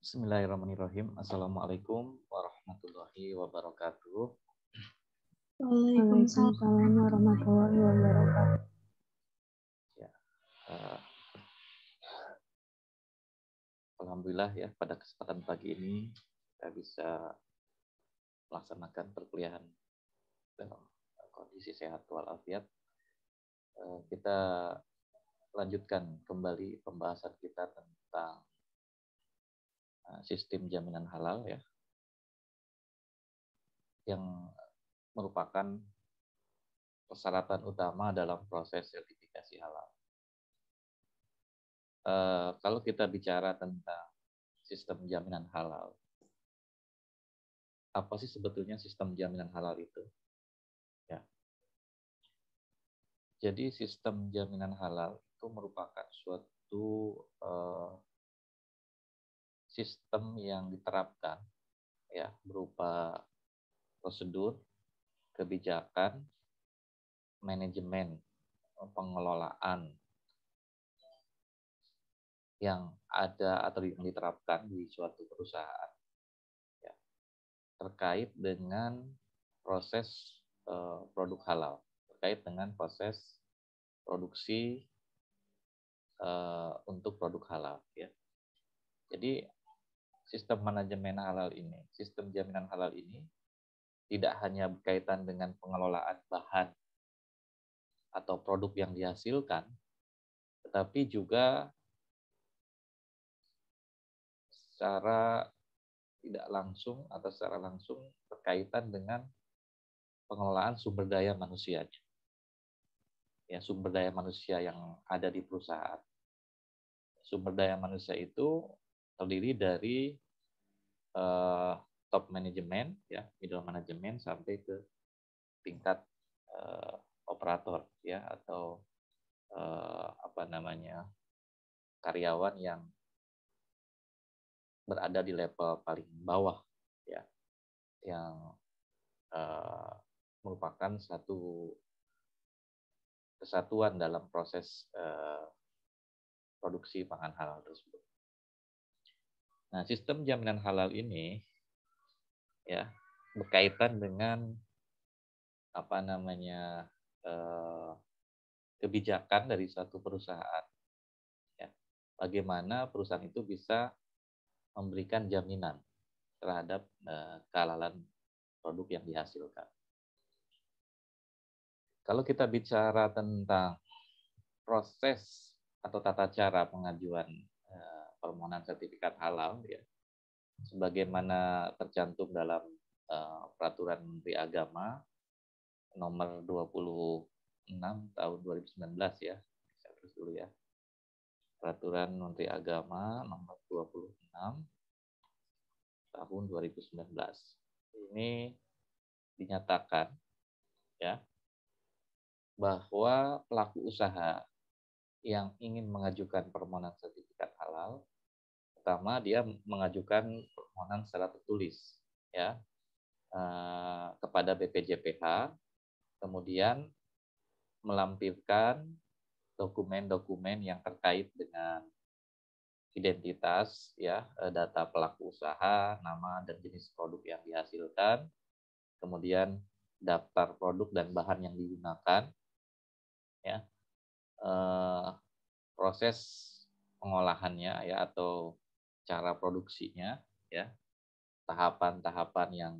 Bismillahirrahmanirrahim. Assalamualaikum warahmatullahi wabarakatuh. Waalaikumsalam warahmatullahi wabarakatuh. Ya. Uh, Alhamdulillah ya pada kesempatan pagi ini kita bisa melaksanakan perkuliahan dalam kondisi sehat walafiat. Uh, kita lanjutkan kembali pembahasan kita tentang Eh, sistem jaminan halal ya yang merupakan persyaratan utama dalam proses sertifikasi halal. E, kalau kita bicara tentang sistem jaminan halal, apa sih sebetulnya sistem jaminan halal itu? Ya. Jadi sistem jaminan halal itu merupakan suatu e, sistem yang diterapkan ya berupa prosedur, kebijakan, manajemen, pengelolaan yang ada atau yang diterapkan di suatu perusahaan ya, terkait dengan proses eh, produk halal, terkait dengan proses produksi eh, untuk produk halal ya. Jadi sistem manajemen halal ini, sistem jaminan halal ini tidak hanya berkaitan dengan pengelolaan bahan atau produk yang dihasilkan, tetapi juga secara tidak langsung atau secara langsung berkaitan dengan pengelolaan sumber daya manusia. Ya, sumber daya manusia yang ada di perusahaan. Sumber daya manusia itu terdiri dari uh, top management ya, middle management sampai ke tingkat uh, operator, ya, atau uh, apa namanya karyawan yang berada di level paling bawah, ya, yang uh, merupakan satu kesatuan dalam proses uh, produksi pangan halal tersebut. Nah, sistem jaminan halal ini ya berkaitan dengan apa namanya eh, kebijakan dari suatu perusahaan. Ya, bagaimana perusahaan itu bisa memberikan jaminan terhadap eh, kehalalan produk yang dihasilkan. Kalau kita bicara tentang proses atau tata cara pengajuan permohonan sertifikat halal ya sebagaimana tercantum dalam uh, peraturan Menteri Agama nomor 26 tahun 2019 ya. Saya terus dulu ya. Peraturan Menteri Agama nomor 26 tahun 2019. Ini dinyatakan ya bahwa pelaku usaha yang ingin mengajukan permohonan sertifikat halal, pertama dia mengajukan permohonan secara tertulis ya eh, kepada BPJPH, kemudian melampirkan dokumen-dokumen yang terkait dengan identitas ya eh, data pelaku usaha nama dan jenis produk yang dihasilkan kemudian daftar produk dan bahan yang digunakan ya eh, proses pengolahannya ya atau cara produksinya ya tahapan-tahapan yang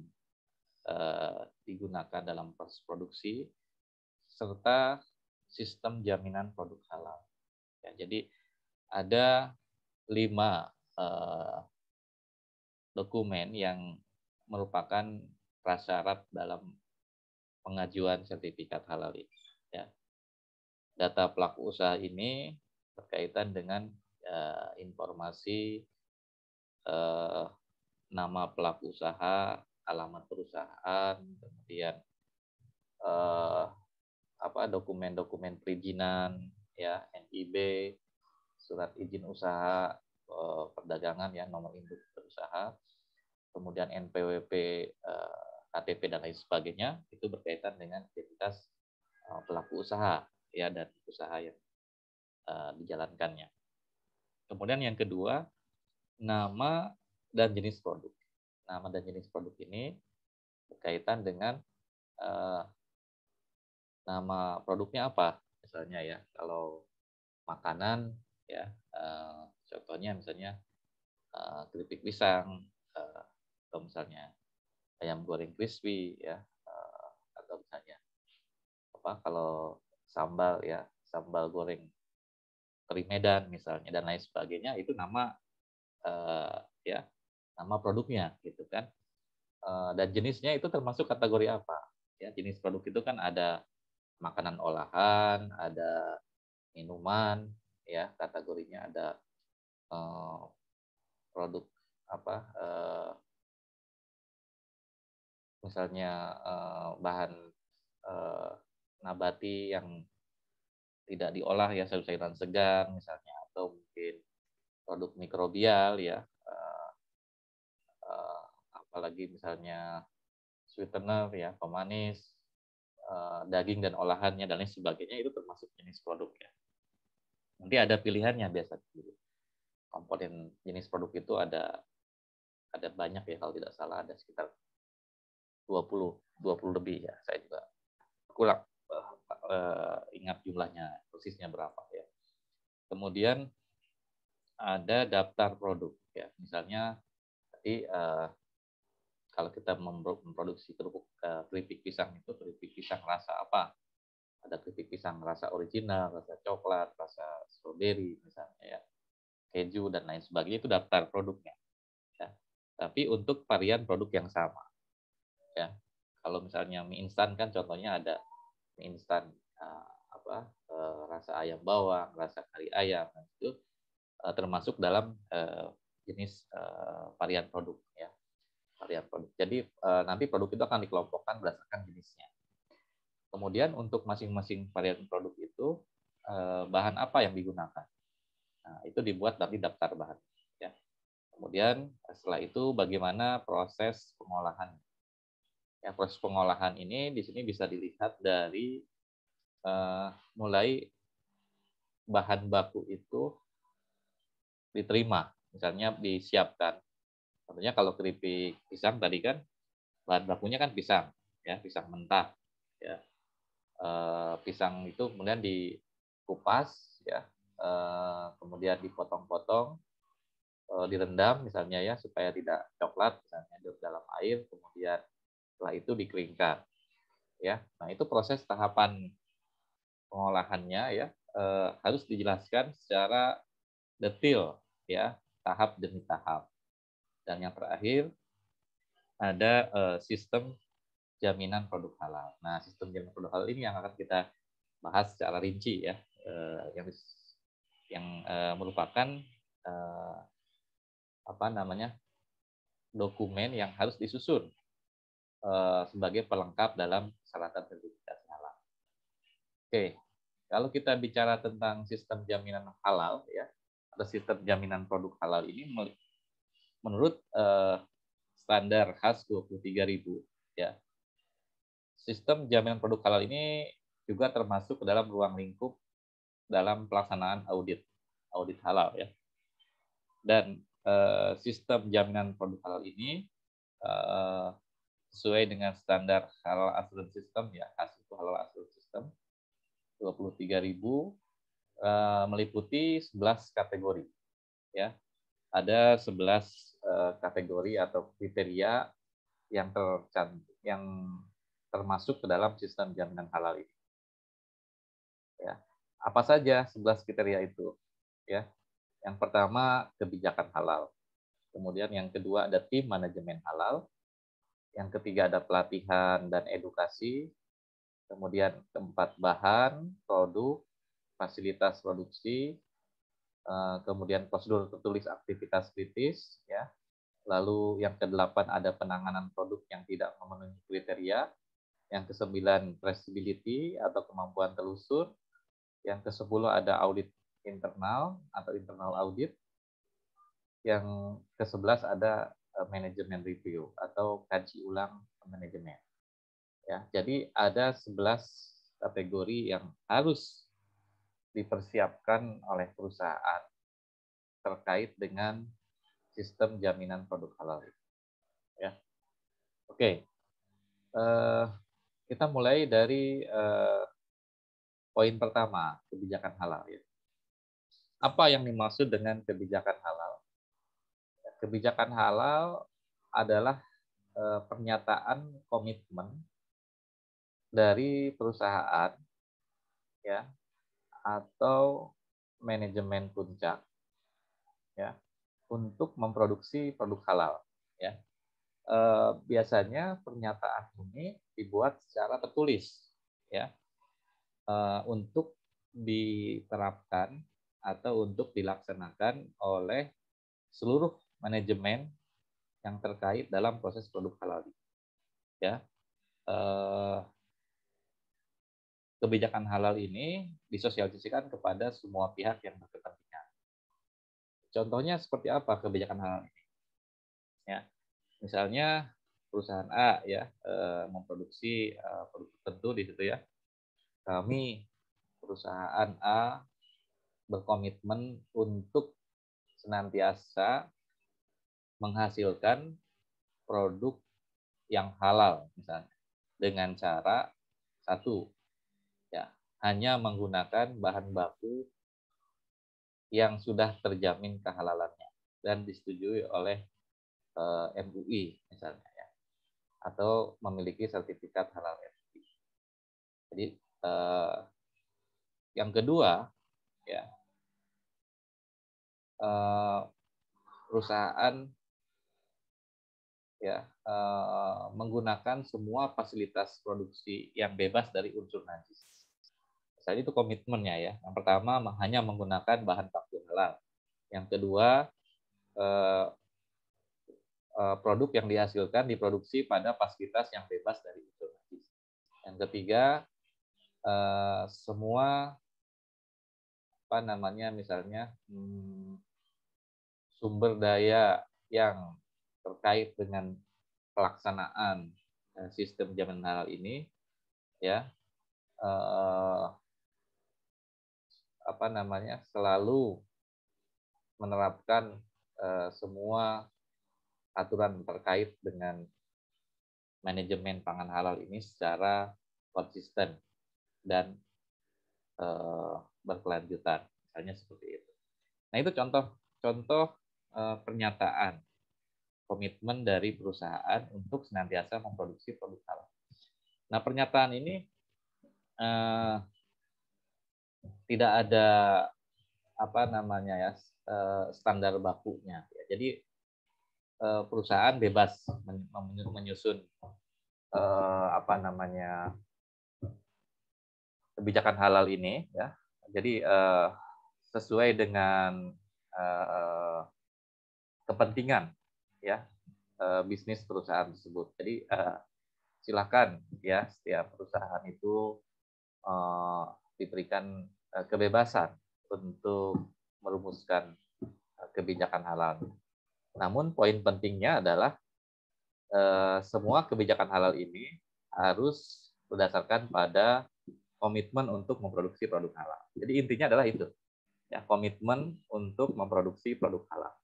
eh, digunakan dalam proses produksi serta sistem jaminan produk halal. Ya, jadi ada lima eh, dokumen yang merupakan prasyarat dalam pengajuan sertifikat halal ini. Ya data pelaku usaha ini berkaitan dengan ya, informasi eh, nama pelaku usaha, alamat perusahaan, kemudian eh, apa dokumen-dokumen perizinan, ya NIB, surat izin usaha eh, perdagangan, ya nomor induk usaha, kemudian NPWP, eh, KTP dan lain sebagainya, itu berkaitan dengan identitas eh, pelaku usaha ya dan usaha yang uh, dijalankannya. Kemudian yang kedua, nama dan jenis produk. Nama dan jenis produk ini berkaitan dengan uh, nama produknya apa, misalnya ya. Kalau makanan, ya uh, contohnya misalnya uh, keripik pisang, uh, atau misalnya ayam goreng crispy, ya, uh, atau misalnya apa kalau sambal ya, sambal goreng teri Medan misalnya dan lain sebagainya itu nama uh, ya nama produknya gitu kan uh, dan jenisnya itu termasuk kategori apa ya jenis produk itu kan ada makanan olahan ada minuman ya kategorinya ada uh, produk apa uh, misalnya uh, bahan uh, nabati yang tidak diolah ya sayur-sayuran segar misalnya atau mungkin produk mikrobial ya uh, uh, apalagi misalnya sweetener ya pemanis uh, daging dan olahannya dan lain sebagainya itu termasuk jenis produk ya nanti ada pilihannya biasa komponen jenis produk itu ada ada banyak ya kalau tidak salah ada sekitar 20 20 lebih ya saya juga kurang uh, ingat jumlahnya persisnya berapa ya. Kemudian ada daftar produk ya. Misalnya tadi uh, kalau kita memproduksi kerupuk eh, keripik pisang itu keripik pisang rasa apa? Ada keripik pisang rasa original, rasa coklat, rasa stroberi misalnya ya. Keju dan lain sebagainya itu daftar produknya. Ya. Tapi untuk varian produk yang sama. Ya. Kalau misalnya mie instan kan contohnya ada instan uh, apa uh, rasa ayam bawang, rasa kari ayam itu uh, termasuk dalam uh, jenis uh, varian produk ya varian produk. Jadi uh, nanti produk itu akan dikelompokkan berdasarkan jenisnya. Kemudian untuk masing-masing varian produk itu uh, bahan apa yang digunakan? Nah, itu dibuat dari daftar bahan. Ya. Kemudian setelah itu bagaimana proses pengolahan Ya, proses pengolahan ini di sini bisa dilihat dari uh, mulai bahan baku itu diterima, misalnya disiapkan. Tentunya kalau keripik pisang tadi kan bahan bakunya kan pisang, ya pisang mentah, ya e, pisang itu kemudian dikupas, ya e, kemudian dipotong-potong, e, direndam misalnya ya supaya tidak coklat, misalnya dalam air, kemudian setelah itu dikeringkan. Ya. Nah, itu proses tahapan pengolahannya ya eh, harus dijelaskan secara detail, ya, tahap demi tahap. Dan yang terakhir ada eh, sistem jaminan produk halal. Nah, sistem jaminan produk halal ini yang akan kita bahas secara rinci ya, eh, yang yang eh, merupakan eh, apa namanya dokumen yang harus disusun Eh, sebagai pelengkap dalam persyaratan sertifikasi halal. Oke, kalau kita bicara tentang sistem jaminan halal ya atau sistem jaminan produk halal ini menurut eh, standar khas 23.000 ya. Sistem jaminan produk halal ini juga termasuk ke dalam ruang lingkup dalam pelaksanaan audit audit halal ya. Dan eh, sistem jaminan produk halal ini eh, sesuai dengan standar halal asuran system ya hasil itu halal asuran system 23.000 uh, meliputi 11 kategori ya ada 11 uh, eh, kategori atau kriteria yang ter yang termasuk ke dalam sistem jaminan halal ini ya apa saja 11 kriteria itu ya yang pertama kebijakan halal kemudian yang kedua ada tim manajemen halal yang ketiga ada pelatihan dan edukasi, kemudian keempat bahan, produk, fasilitas produksi, eh, kemudian prosedur tertulis aktivitas kritis, ya. Lalu yang kedelapan ada penanganan produk yang tidak memenuhi kriteria, yang kesembilan traceability atau kemampuan telusur, yang kesepuluh ada audit internal atau internal audit, yang kesebelas ada Eh, manajemen review atau kaji ulang manajemen. Ya, jadi ada 11 kategori yang harus dipersiapkan oleh perusahaan terkait dengan sistem jaminan produk halal. Ya. Oke. Okay. Eh, kita mulai dari uh, poin pertama, kebijakan halal ya. Apa yang dimaksud dengan kebijakan halal? kebijakan halal adalah eh, pernyataan komitmen dari perusahaan ya atau manajemen puncak ya untuk memproduksi produk halal ya e, biasanya pernyataan ini dibuat secara tertulis ya e, untuk diterapkan atau untuk dilaksanakan oleh seluruh manajemen yang terkait dalam proses produk halal. Ya, eh, kebijakan halal ini disosialisasikan kepada semua pihak yang berkepentingan. Contohnya seperti apa kebijakan halal ini? Ya, misalnya perusahaan A ya eh, memproduksi eh, produk tertentu di situ ya. Kami perusahaan A berkomitmen untuk senantiasa menghasilkan produk yang halal misalnya dengan cara satu ya hanya menggunakan bahan baku yang sudah terjamin kehalalannya dan disetujui oleh e, eh, MUI misalnya ya atau memiliki sertifikat halal MUI. Jadi e, yang kedua ya e, perusahaan ya uh, menggunakan semua fasilitas produksi yang bebas dari unsur najis. Saat itu komitmennya ya. Yang pertama hanya menggunakan bahan baku halal. Yang kedua uh, uh, produk yang dihasilkan diproduksi pada fasilitas yang bebas dari unsur najis. Yang ketiga uh, semua apa namanya misalnya hmm, sumber daya yang terkait dengan pelaksanaan eh, sistem jaminan halal ini ya eh, apa namanya selalu menerapkan eh, semua aturan terkait dengan manajemen pangan halal ini secara konsisten dan eh, berkelanjutan misalnya seperti itu. Nah itu contoh contoh eh, pernyataan komitmen dari perusahaan untuk senantiasa memproduksi produk halal. Nah, pernyataan ini eh, tidak ada apa namanya ya eh, standar bakunya. Jadi eh, perusahaan bebas menyusun eh, apa namanya kebijakan halal ini ya. Jadi sesuai dengan kepentingan ya eh, bisnis perusahaan tersebut. Jadi eh, silakan ya setiap perusahaan itu eh, diberikan kebebasan untuk merumuskan kebijakan halal. Namun poin pentingnya adalah semua kebijakan halal ini harus berdasarkan pada komitmen untuk memproduksi produk halal. Jadi intinya adalah itu, ya komitmen untuk memproduksi produk halal.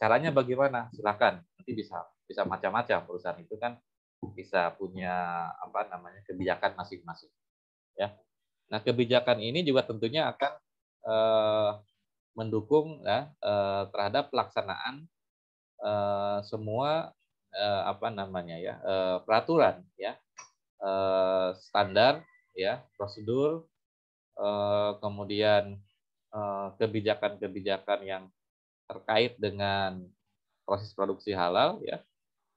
Caranya hmm. bagaimana? silahkan Nanti bisa bisa macam-macam perusahaan itu kan bisa punya apa namanya kebijakan masing-masing. Ya. Nah, kebijakan ini juga tentunya akan eh, mendukung ya eh, terhadap pelaksanaan eh, semua eh, apa namanya ya eh, peraturan ya eh, standar ya prosedur eh, kemudian eh, kebijakan-kebijakan yang terkait dengan proses produksi halal ya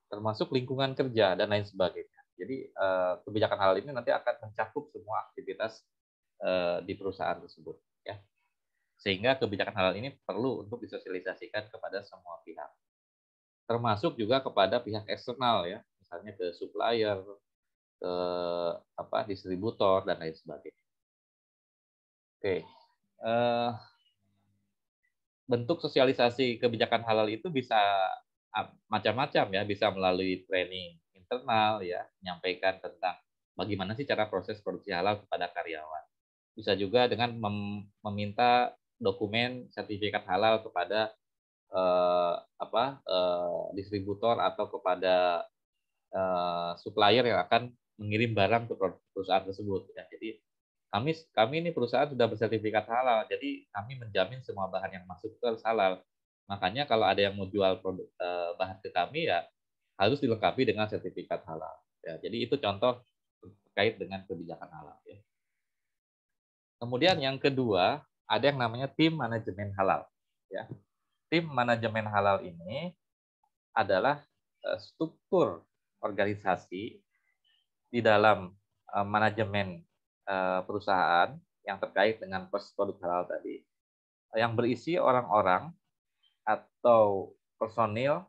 termasuk lingkungan kerja dan lain sebagainya. Jadi eh, kebijakan halal ini nanti akan mencakup semua aktivitas eh, di perusahaan tersebut ya. Sehingga kebijakan halal ini perlu untuk disosialisasikan kepada semua pihak. Termasuk juga kepada pihak eksternal ya, misalnya ke supplier, ke apa distributor dan lain sebagainya. Oke. Uh, bentuk sosialisasi kebijakan halal itu bisa ah, macam-macam ya, bisa melalui training internal ya, menyampaikan tentang bagaimana sih cara proses produksi halal kepada karyawan. Bisa juga dengan meminta dokumen sertifikat halal kepada eh, apa eh, distributor atau kepada eh, supplier yang akan mengirim barang ke perusahaan tersebut. Ya. Jadi kami kami ini perusahaan sudah bersertifikat halal, jadi kami menjamin semua bahan yang masuk itu harus halal. Makanya kalau ada yang mau jual produk eh, bahan ke kami ya harus dilengkapi dengan sertifikat halal. Ya, jadi itu contoh terkait dengan kebijakan halal. Ya. Kemudian yang kedua ada yang namanya tim manajemen halal. Ya. Tim manajemen halal ini adalah eh, struktur organisasi di dalam eh, manajemen Eh, perusahaan yang terkait dengan pos produk halal tadi yang berisi orang-orang atau personil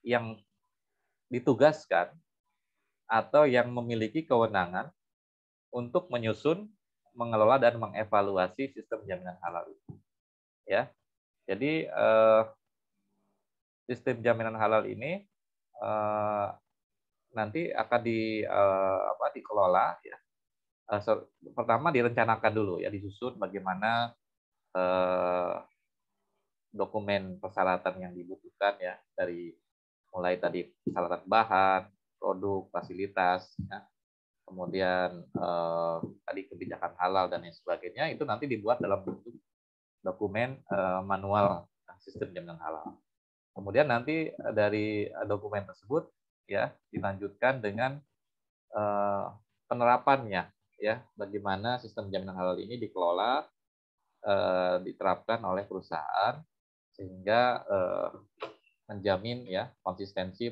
yang ditugaskan atau yang memiliki kewenangan untuk menyusun, mengelola dan mengevaluasi sistem jaminan halal itu. Ya. Jadi eh, sistem jaminan halal ini eh, nanti akan di eh, apa dikelola ya uh, pertama direncanakan dulu ya disusun bagaimana uh, dokumen persyaratan yang dibutuhkan ya dari mulai tadi persyaratan bahan, produk, fasilitas, ya. kemudian eh, tadi kebijakan halal dan lain sebagainya itu nanti dibuat dalam bentuk dokumen eh, manual nah, sistem jaminan halal. Kemudian nanti eh, dari dokumen tersebut ya dilanjutkan dengan eh, penerapannya ya bagaimana sistem jaminan halal ini dikelola eh, diterapkan oleh perusahaan sehingga eh, menjamin ya konsistensi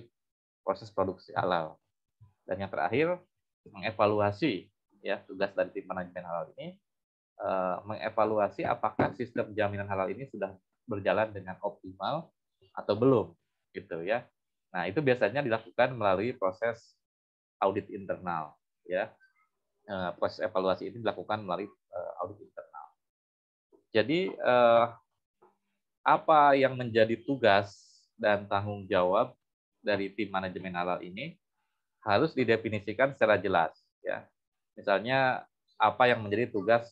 proses produksi halal. Dan yang terakhir mengevaluasi ya tugas dari tim manajemen halal ini eh, mengevaluasi apakah sistem jaminan halal ini sudah berjalan dengan optimal atau belum gitu ya. Nah, itu biasanya dilakukan melalui proses audit internal ya Eh, proses evaluasi ini dilakukan melalui eh, audit internal. Jadi eh, apa yang menjadi tugas dan tanggung jawab dari tim manajemen halal ini harus didefinisikan secara jelas ya. Misalnya apa yang menjadi tugas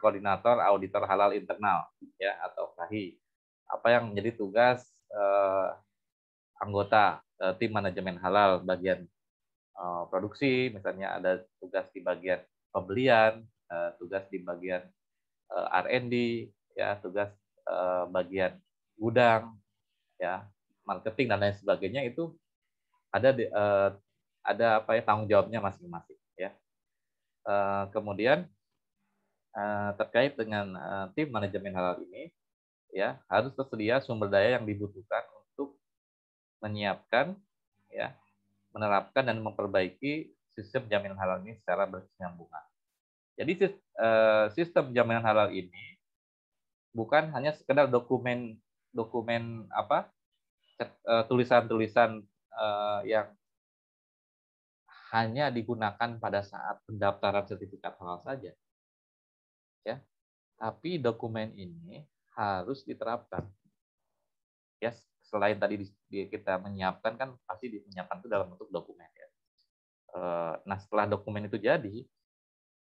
koordinator auditor halal internal ya atau KAHI. Apa yang menjadi tugas anggota tim manajemen halal bagian Eh, produksi, misalnya ada tugas di bagian pembelian, eh, tugas di bagian eh, R&D, ya tugas bagian gudang, ya marketing dan lain sebagainya itu ada di, ada apa ya tanggung jawabnya masing-masing, ya. kemudian terkait dengan tim manajemen halal ini, ya harus tersedia sumber daya yang dibutuhkan untuk menyiapkan ya menerapkan dan memperbaiki sistem jaminan halal ini secara berkesinambungan. Jadi eh, sistem jaminan halal ini bukan hanya sekedar dokumen dokumen apa eh, tulisan-tulisan eh, yang hanya digunakan pada saat pendaftaran sertifikat halal saja. Ya. Tapi dokumen ini harus diterapkan. Ya, selain tadi di, di, kita menyiapkan kan pasti menyiapkan itu dalam bentuk dokumen ya. Eh, nah setelah dokumen itu jadi,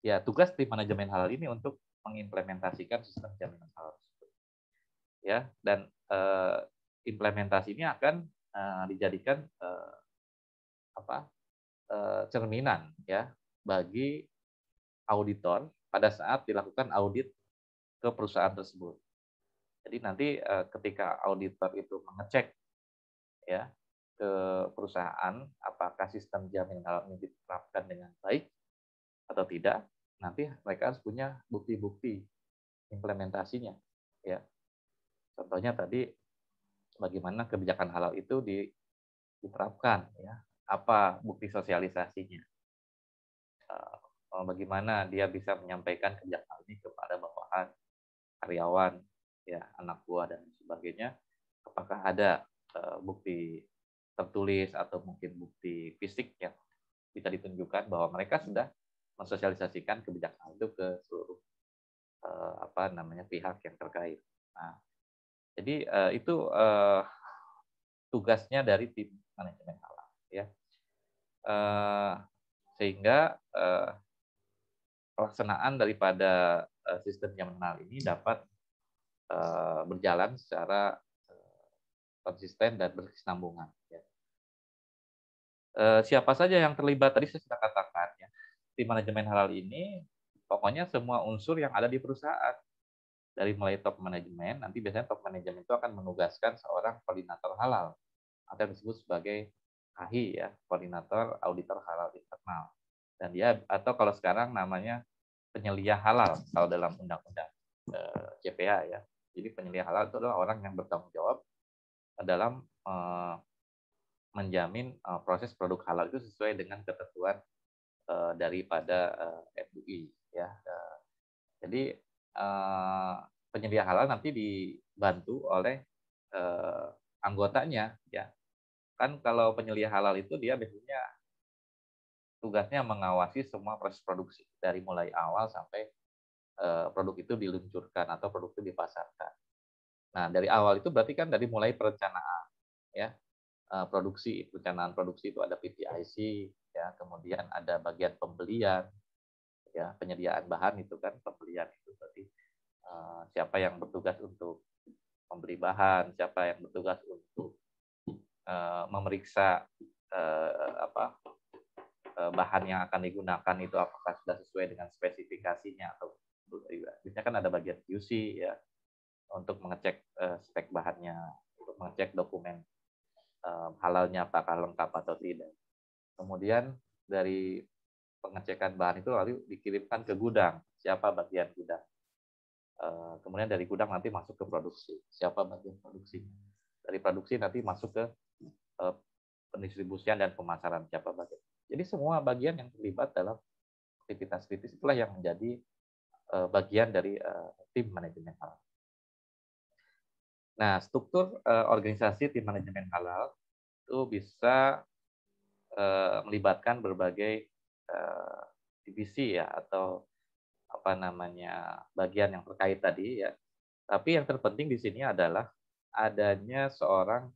ya tugas tim manajemen halal ini untuk mengimplementasikan sistem jaminan halal tersebut. Ya dan e, eh, implementasi ini akan e, dijadikan e, apa e, cerminan ya bagi auditor pada saat dilakukan audit ke perusahaan tersebut. Jadi nanti eh, ketika auditor itu mengecek ya ke perusahaan apakah sistem jaminan halal ini diterapkan dengan baik atau tidak, nanti mereka harus punya bukti-bukti implementasinya ya. Contohnya tadi bagaimana kebijakan halal itu diterapkan ya. Apa bukti sosialisasinya? Eh, bagaimana dia bisa menyampaikan kebijakan ini kepada bawahan karyawan ya anak buah dan sebagainya apakah ada uh, bukti tertulis atau mungkin bukti fisik yang bisa ditunjukkan bahwa mereka sudah mensosialisasikan kebijakan itu ke seluruh uh, apa namanya pihak yang terkait. Nah, jadi uh, itu uh, tugasnya dari tim manajemen halal ya. Uh, sehingga uh, pelaksanaan daripada uh, sistem yang mengenal ini dapat Eh, berjalan secara eh, konsisten dan berkesinambungan. Ya. Eh, siapa saja yang terlibat tadi saya sudah katakan ya. Tim manajemen halal ini pokoknya semua unsur yang ada di perusahaan dari mulai top manajemen nanti biasanya top manajemen itu akan menugaskan seorang koordinator halal atau yang disebut sebagai KAHI ya koordinator auditor halal internal dan dia atau kalau sekarang namanya penyelia halal kalau dalam undang-undang CPA ya jadi penyelia halal itu adalah orang yang bertanggung jawab dalam uh, menjamin uh, proses produk halal itu sesuai dengan ketentuan uh, daripada uh, FUI ya. Uh, jadi uh, penyelia halal nanti dibantu oleh uh, anggotanya ya. Kan kalau penyelia halal itu dia biasanya tugasnya mengawasi semua proses produksi dari mulai awal sampai Eh, produk itu diluncurkan atau produk itu dipasarkan. Nah, dari awal itu berarti kan dari mulai perencanaan ya. Eh, produksi, perencanaan produksi itu ada PPIC ya, kemudian ada bagian pembelian ya, penyediaan bahan itu kan pembelian itu berarti uh, siapa yang bertugas untuk membeli bahan, siapa yang bertugas untuk uh, memeriksa uh, apa bahan yang akan digunakan itu apakah sudah sesuai dengan spesifikasinya atau biasanya kan ada bagian QC ya untuk mengecek uh, spek bahannya, untuk mengecek dokumen uh, halalnya apakah lengkap atau tidak. Kemudian dari pengecekan bahan itu lalu dikirimkan ke gudang. Siapa bagian gudang? Uh, kemudian dari gudang nanti masuk ke produksi. Siapa bagian produksi? Dari produksi nanti masuk ke uh, pendistribusian dan pemasaran siapa bagian. Jadi semua bagian yang terlibat dalam aktivitas kritis itulah yang menjadi Eh, bagian dari eh, tim manajemen halal. Nah, struktur eh, organisasi tim manajemen halal itu bisa melibatkan berbagai divisi ya atau apa namanya bagian yang terkait tadi ya. Tapi yang terpenting di sini adalah adanya seorang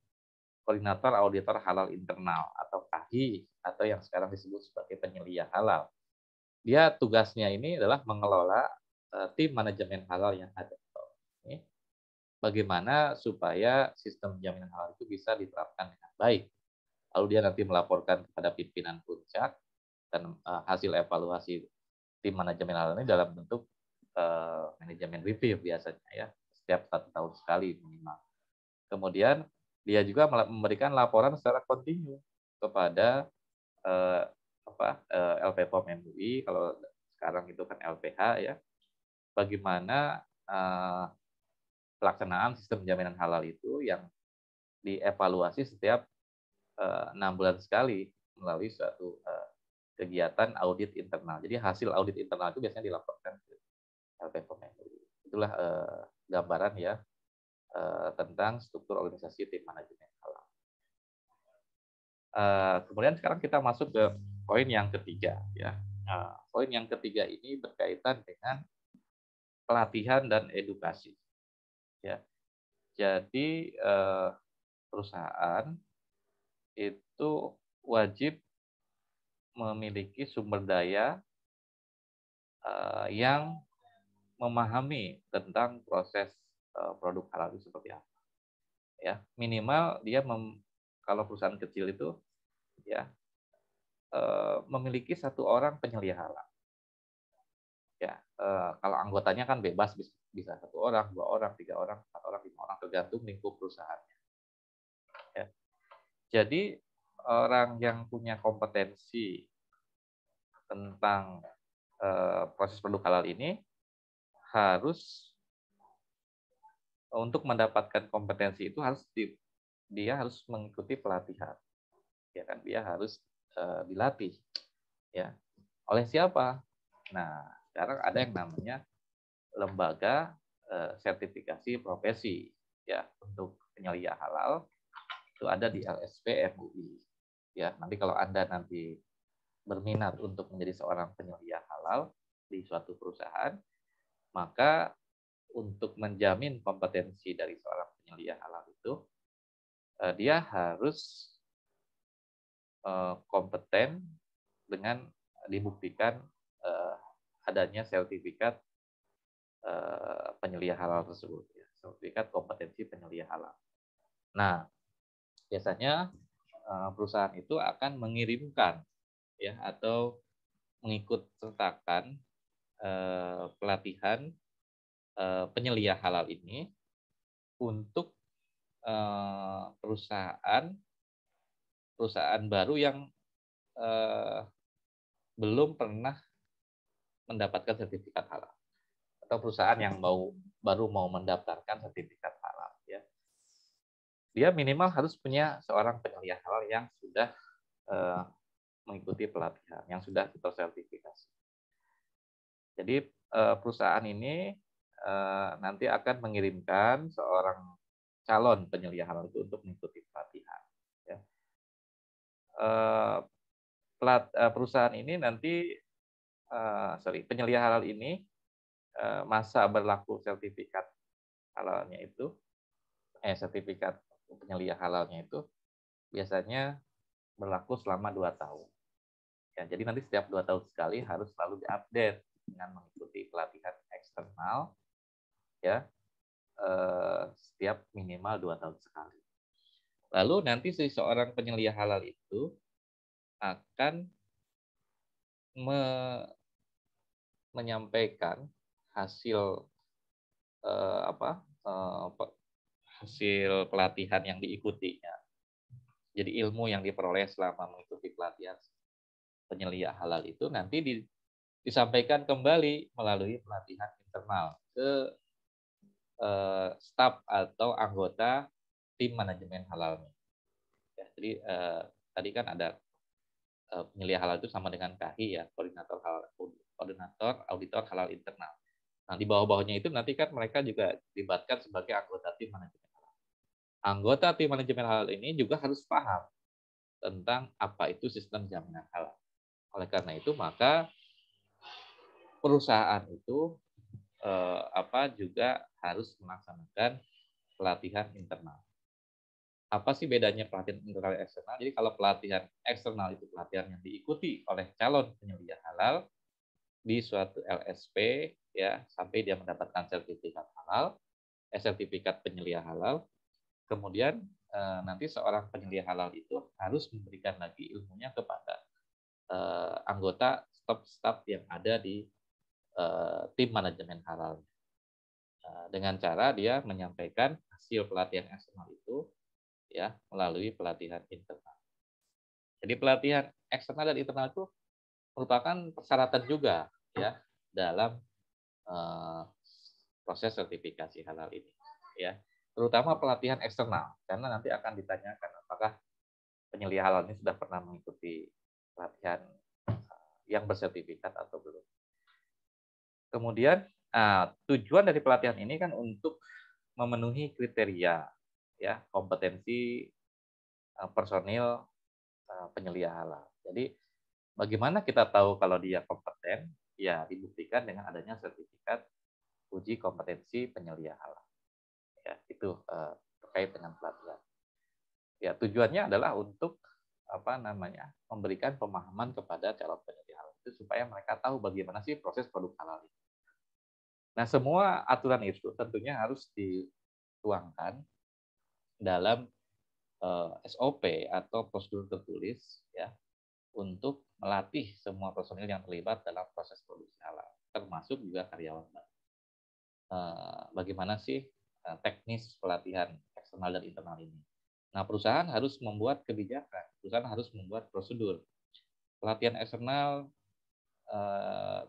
koordinator auditor halal internal atau KAHI atau yang sekarang disebut sebagai penyelia halal. Dia tugasnya ini adalah mengelola tim manajemen halal yang ada. Bagaimana supaya sistem jaminan halal itu bisa diterapkan dengan baik. Lalu dia nanti melaporkan kepada pimpinan puncak dan eh, hasil evaluasi tim manajemen halal ini dalam bentuk eh, manajemen review biasanya ya setiap satu tahun sekali minimal. Kemudian dia juga memberikan laporan secara kontinu kepada eh, apa eh, MUI kalau sekarang itu kan LPH ya bagaimana uh, pelaksanaan sistem jaminan halal itu yang dievaluasi setiap eh, enam uh, bulan sekali melalui suatu uh, kegiatan audit internal. Jadi hasil audit internal itu biasanya dilaporkan ke LPP Itulah uh, gambaran ya uh, tentang struktur organisasi tim manajemen halal. Uh, kemudian sekarang kita masuk ke poin yang ketiga ya. Uh, poin yang ketiga ini berkaitan dengan pelatihan dan edukasi. Ya. Jadi eh, perusahaan itu wajib memiliki sumber daya eh, yang memahami tentang proses eh, produk halal itu seperti apa. Ya, minimal dia mem, kalau perusahaan kecil itu ya eh, memiliki satu orang penyelia halal ya e, kalau anggotanya kan bebas bisa satu orang dua orang tiga orang empat orang lima orang tergantung lingkup perusahaannya ya. jadi orang yang punya kompetensi tentang e, proses produk halal ini harus untuk mendapatkan kompetensi itu harus di, dia harus mengikuti pelatihan ya kan dia harus e, dilatih ya oleh siapa nah sekarang ada yang namanya lembaga eh, sertifikasi profesi ya untuk penyelia halal itu ada di LSP MUI. Ya, nanti kalau Anda nanti berminat untuk menjadi seorang penyelia halal di suatu perusahaan, maka untuk menjamin kompetensi dari seorang penyelia halal itu eh, dia harus eh, kompeten dengan dibuktikan adanya sertifikat uh, penyelia halal tersebut, ya. sertifikat kompetensi penyelia halal. Nah, biasanya uh, perusahaan itu akan mengirimkan ya atau mengikut sertakan eh, pelatihan penyelia halal ini untuk perusahaan perusahaan baru yang belum pernah mendapatkan sertifikat halal atau perusahaan yang mau baru mau mendaftarkan sertifikat halal ya dia minimal harus punya seorang penyelia halal yang sudah eh, mengikuti pelatihan yang sudah tersertifikasi jadi eh, perusahaan ini eh, nanti akan mengirimkan seorang calon penyelia halal itu untuk mengikuti pelatihan ya. eh, pelat, eh, perusahaan ini nanti Eh, sorry penyelia halal ini eh, masa berlaku sertifikat halalnya itu eh sertifikat penyelia halalnya itu biasanya berlaku selama dua tahun. Ya, jadi nanti setiap dua tahun sekali harus selalu diupdate dengan mengikuti pelatihan eksternal ya eh, setiap minimal dua tahun sekali. Lalu nanti si seorang penyelia halal itu akan menyampaikan hasil eh, apa eh, hasil pelatihan yang diikutinya. Jadi ilmu yang diperoleh selama mengikuti pelatihan penyelia halal itu nanti di, disampaikan kembali melalui pelatihan internal ke eh, staf atau anggota tim manajemen halalnya. Ya, jadi eh, tadi kan ada eh, penyelia halal itu sama dengan KHI ya, koordinator halal koordinator auditor halal internal. Nah, di bawah-bawahnya itu nanti kan mereka juga dilibatkan sebagai anggota tim manajemen halal. Anggota tim manajemen halal ini juga harus paham tentang apa itu sistem jaminan halal. Oleh karena itu, maka perusahaan itu eh, apa juga harus melaksanakan pelatihan internal. Apa sih bedanya pelatihan internal dan eksternal? Jadi kalau pelatihan eksternal itu pelatihan yang diikuti oleh calon penyedia halal, di suatu LSP ya sampai dia mendapatkan sertifikat halal, eh, sertifikat penyelia halal. Kemudian eh, nanti seorang penyelia halal itu harus memberikan lagi ilmunya kepada eh, anggota staf-staf yang ada di eh, tim manajemen halal. Eh, dengan cara dia menyampaikan hasil pelatihan eksternal itu ya melalui pelatihan internal. Jadi pelatihan eksternal dan internal itu merupakan persyaratan juga ya dalam uh, proses sertifikasi halal ini ya terutama pelatihan eksternal karena nanti akan ditanyakan apakah penyelia halal ini sudah pernah mengikuti pelatihan eh, yang bersertifikat atau belum. Kemudian uh, tujuan dari pelatihan ini kan untuk memenuhi kriteria ya kompetensi uh, personil uh, penyelia halal. Jadi bagaimana kita tahu kalau dia kompeten? ya dibuktikan dengan adanya sertifikat uji kompetensi penyelia halal. Ya, itu eh, terkait dengan pelatihan. Ya, tujuannya adalah untuk apa namanya? memberikan pemahaman kepada calon penyelia halal itu supaya mereka tahu bagaimana sih proses produk halal itu. Nah, semua aturan itu tentunya harus dituangkan dalam eh, SOP atau prosedur tertulis ya untuk melatih semua personil yang terlibat dalam proses produksi halal, termasuk juga karyawan baru. Eh, bagaimana sih eh, teknis pelatihan eksternal dan internal ini? Nah, perusahaan harus membuat kebijakan, perusahaan harus membuat prosedur. Pelatihan eksternal eh,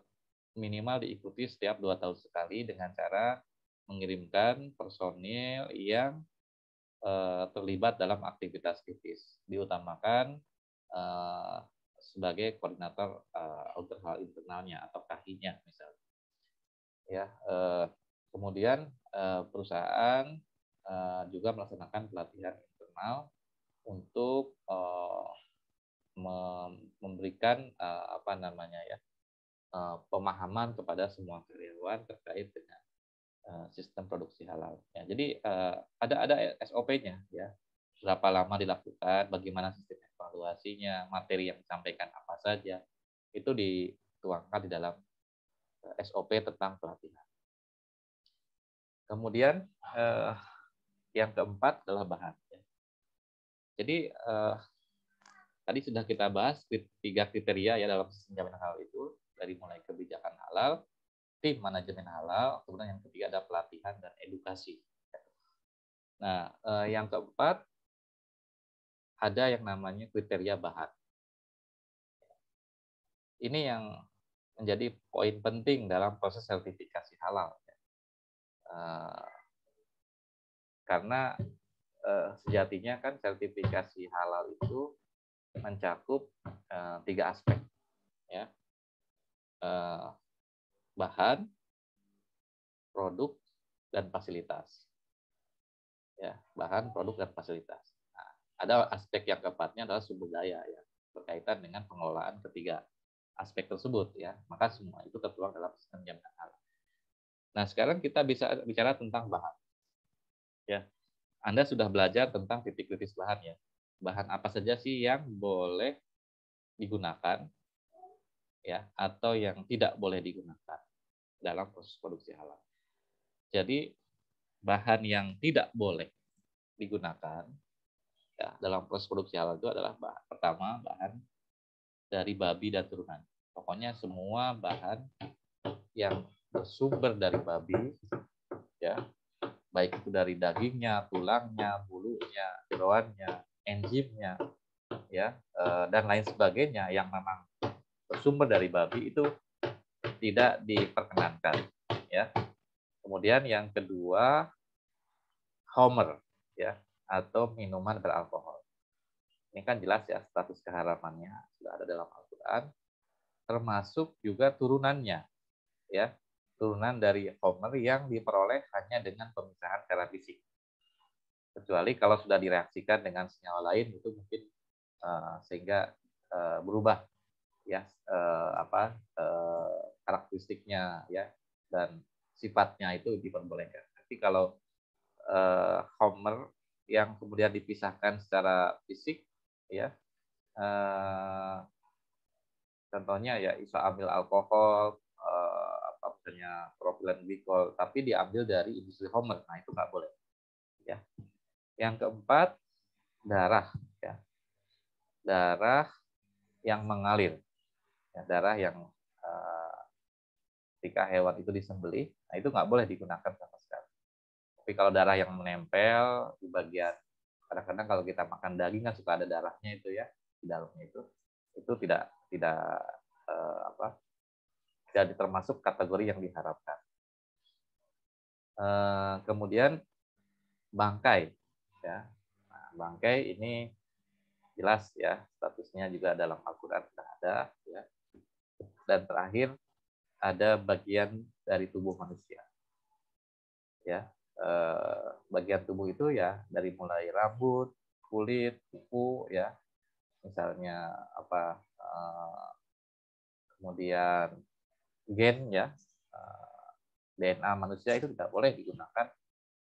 minimal diikuti setiap dua tahun sekali dengan cara mengirimkan personil yang terlibat dalam aktivitas kritis. Diutamakan sebagai koordinator uh, eh, untuk hal internalnya atau kahinya misalnya. Ya, uh, kemudian uh, perusahaan uh, juga melaksanakan pelatihan internal untuk uh, memberikan uh, apa namanya ya uh, pemahaman kepada semua karyawan terkait dengan uh, sistem produksi halal. Ya, jadi uh, ada ada SOP-nya ya berapa lama dilakukan, bagaimana sistem evaluasinya, materi yang disampaikan apa saja, itu dituangkan di dalam eh, SOP tentang pelatihan. Kemudian eh, yang keempat adalah bahan. Ya. Jadi eh, tadi sudah kita bahas tiga kriteria ya dalam sistem halal itu dari mulai kebijakan halal, tim manajemen halal, kemudian yang ketiga ada pelatihan dan edukasi. Nah, eh, yang keempat ada yang namanya kriteria bahan. Ini yang menjadi poin penting dalam proses sertifikasi halal. Ya. Eh, karena eh, sejatinya kan sertifikasi halal itu mencakup eh, tiga aspek, ya bahan, produk, dan fasilitas. Ya, bahan, produk, dan fasilitas ada aspek yang keempatnya adalah sumber daya ya berkaitan dengan pengelolaan ketiga aspek tersebut ya maka semua itu tertuang dalam sistem jaminan halal. Nah sekarang kita bisa bicara tentang bahan ya Anda sudah belajar tentang titik kritis bahan ya bahan apa saja sih yang boleh digunakan ya atau yang tidak boleh digunakan dalam proses produksi halal. Jadi bahan yang tidak boleh digunakan ya, dalam proses produksi halal itu adalah bahan, pertama bahan dari babi dan turunan. Pokoknya semua bahan yang bersumber dari babi, ya baik itu dari dagingnya, tulangnya, bulunya, jeroannya, enzimnya, ya eh, dan lain sebagainya yang memang bersumber dari babi itu tidak diperkenankan, ya. Kemudian yang kedua, homer, ya atau minuman beralkohol. Ini kan jelas ya status keharamannya sudah ada dalam Al-Quran, termasuk juga turunannya, ya turunan dari homer yang diperoleh hanya dengan pemisahan secara fisik. Kecuali kalau sudah direaksikan dengan senyawa lain itu mungkin uh, sehingga uh, berubah ya uh, apa uh, karakteristiknya ya dan sifatnya itu diperbolehkan. Tapi kalau uh, homer yang kemudian dipisahkan secara fisik ya eh, contohnya ya isoamil alkohol eh, apa misalnya propilen glikol tapi diambil dari industri homer nah itu nggak boleh ya yang keempat darah ya darah yang mengalir ya, darah yang eh, ketika hewan itu disembelih nah itu nggak boleh digunakan tapi kalau darah yang menempel di bagian kadang-kadang kalau kita makan daging kan suka ada darahnya itu ya di dalamnya itu itu tidak tidak eh, apa tidak termasuk kategori yang diharapkan eh, kemudian bangkai ya nah, bangkai ini jelas ya statusnya juga dalam Al-Quran sudah ada ya dan terakhir ada bagian dari tubuh manusia ya Eh, bagian tubuh itu ya dari mulai rambut, kulit, kuku ya. Misalnya apa eh, kemudian gen ya. Eh, DNA manusia itu tidak boleh digunakan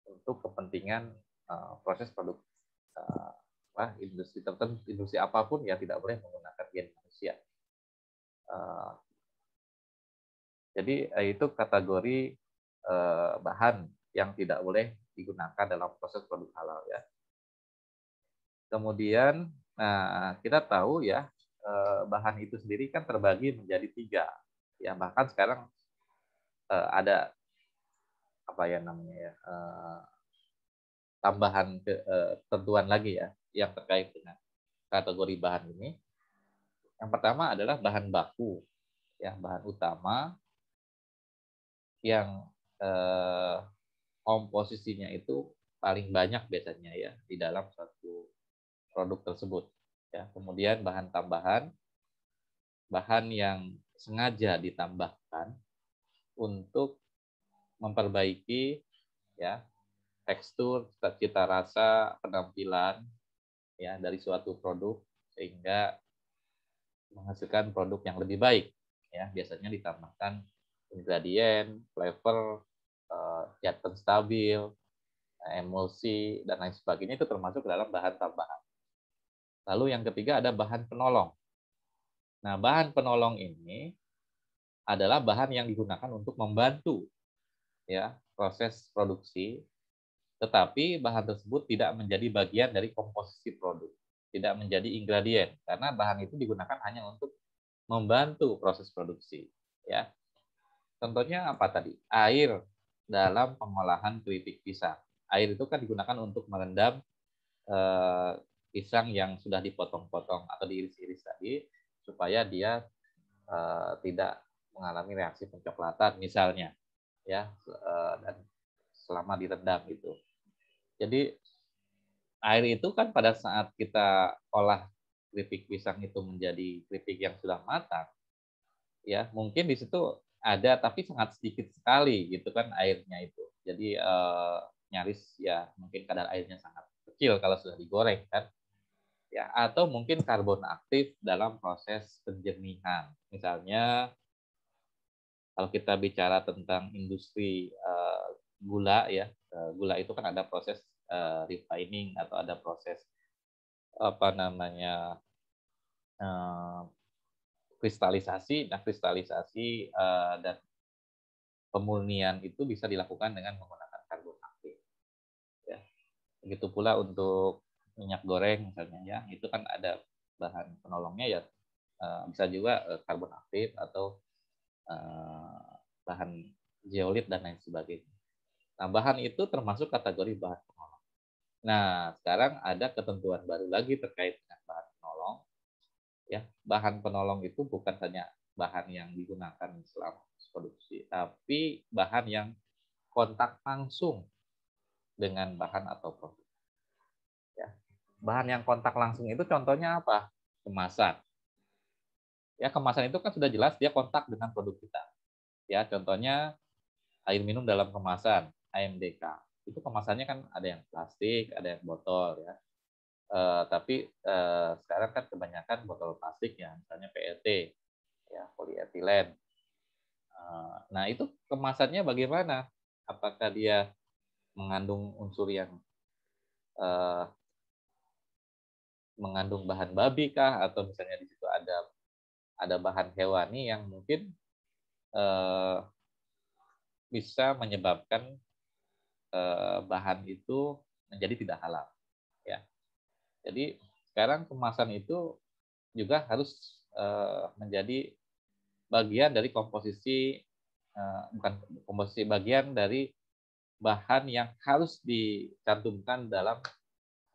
untuk kepentingan proses produk Nah, industri tertentu industri apapun ya tidak boleh menggunakan gen manusia. jadi itu kategori bahan yang tidak boleh digunakan dalam proses produk halal ya. Kemudian nah, kita tahu ya eh, bahan itu sendiri kan terbagi menjadi tiga ya bahkan sekarang eh, ada apa ya namanya ya, eh, tambahan ke, ketentuan lagi ya yang terkait dengan kategori bahan ini. Yang pertama adalah bahan baku, ya bahan utama yang eh, komposisinya itu paling banyak biasanya ya di dalam suatu produk tersebut. Ya, kemudian bahan tambahan, bahan yang sengaja ditambahkan untuk memperbaiki ya tekstur, cita rasa, penampilan ya dari suatu produk sehingga menghasilkan produk yang lebih baik ya biasanya ditambahkan ingredient, flavor reaktan stabil, emulsi, dan lain sebagainya itu termasuk dalam bahan tambahan. Lalu yang ketiga ada bahan penolong. Nah, bahan penolong ini adalah bahan yang digunakan untuk membantu ya proses produksi, tetapi bahan tersebut tidak menjadi bagian dari komposisi produk, tidak menjadi ingredient karena bahan itu digunakan hanya untuk membantu proses produksi ya. Contohnya apa tadi? Air dalam pengolahan keripik pisang. Air itu kan digunakan untuk merendam eh, pisang yang sudah dipotong-potong atau diiris-iris tadi supaya dia eh, tidak mengalami reaksi pencoklatan misalnya ya eh, dan selama direndam itu. Jadi air itu kan pada saat kita olah keripik pisang itu menjadi keripik yang sudah matang ya mungkin di situ ada tapi sangat sedikit sekali gitu kan airnya itu jadi eh, nyaris ya mungkin kadar airnya sangat kecil kalau sudah digoreng kan ya atau mungkin karbon aktif dalam proses penjernihan misalnya kalau kita bicara tentang industri eh, gula ya eh, gula itu kan ada proses eh, refining atau ada proses apa namanya eh, kristalisasi nah kristalisasi uh, dan pemurnian itu bisa dilakukan dengan menggunakan karbon aktif ya begitu pula untuk minyak goreng misalnya ya itu kan ada bahan penolongnya ya uh, bisa juga uh, eh, karbon aktif atau uh, bahan zeolit dan lain sebagainya nah bahan itu termasuk kategori bahan penolong nah sekarang ada ketentuan baru lagi terkait ya bahan penolong itu bukan hanya bahan yang digunakan selama produksi tapi bahan yang kontak langsung dengan bahan atau produk ya bahan yang kontak langsung itu contohnya apa kemasan ya kemasan itu kan sudah jelas dia kontak dengan produk kita ya contohnya air minum dalam kemasan AMDK itu kemasannya kan ada yang plastik ada yang botol ya Uh, tapi uh, sekarang kan kebanyakan botol plastik ya, misalnya PET, ya polietilen. Uh, eh, nah itu kemasannya bagaimana? Apakah dia mengandung unsur yang uh, mengandung bahan babi kah? Atau misalnya di situ ada ada bahan hewani yang mungkin uh, bisa menyebabkan uh, bahan itu menjadi tidak halal jadi sekarang kemasan itu juga harus uh, menjadi bagian dari komposisi uh, bukan komposisi bagian dari bahan yang harus dicantumkan dalam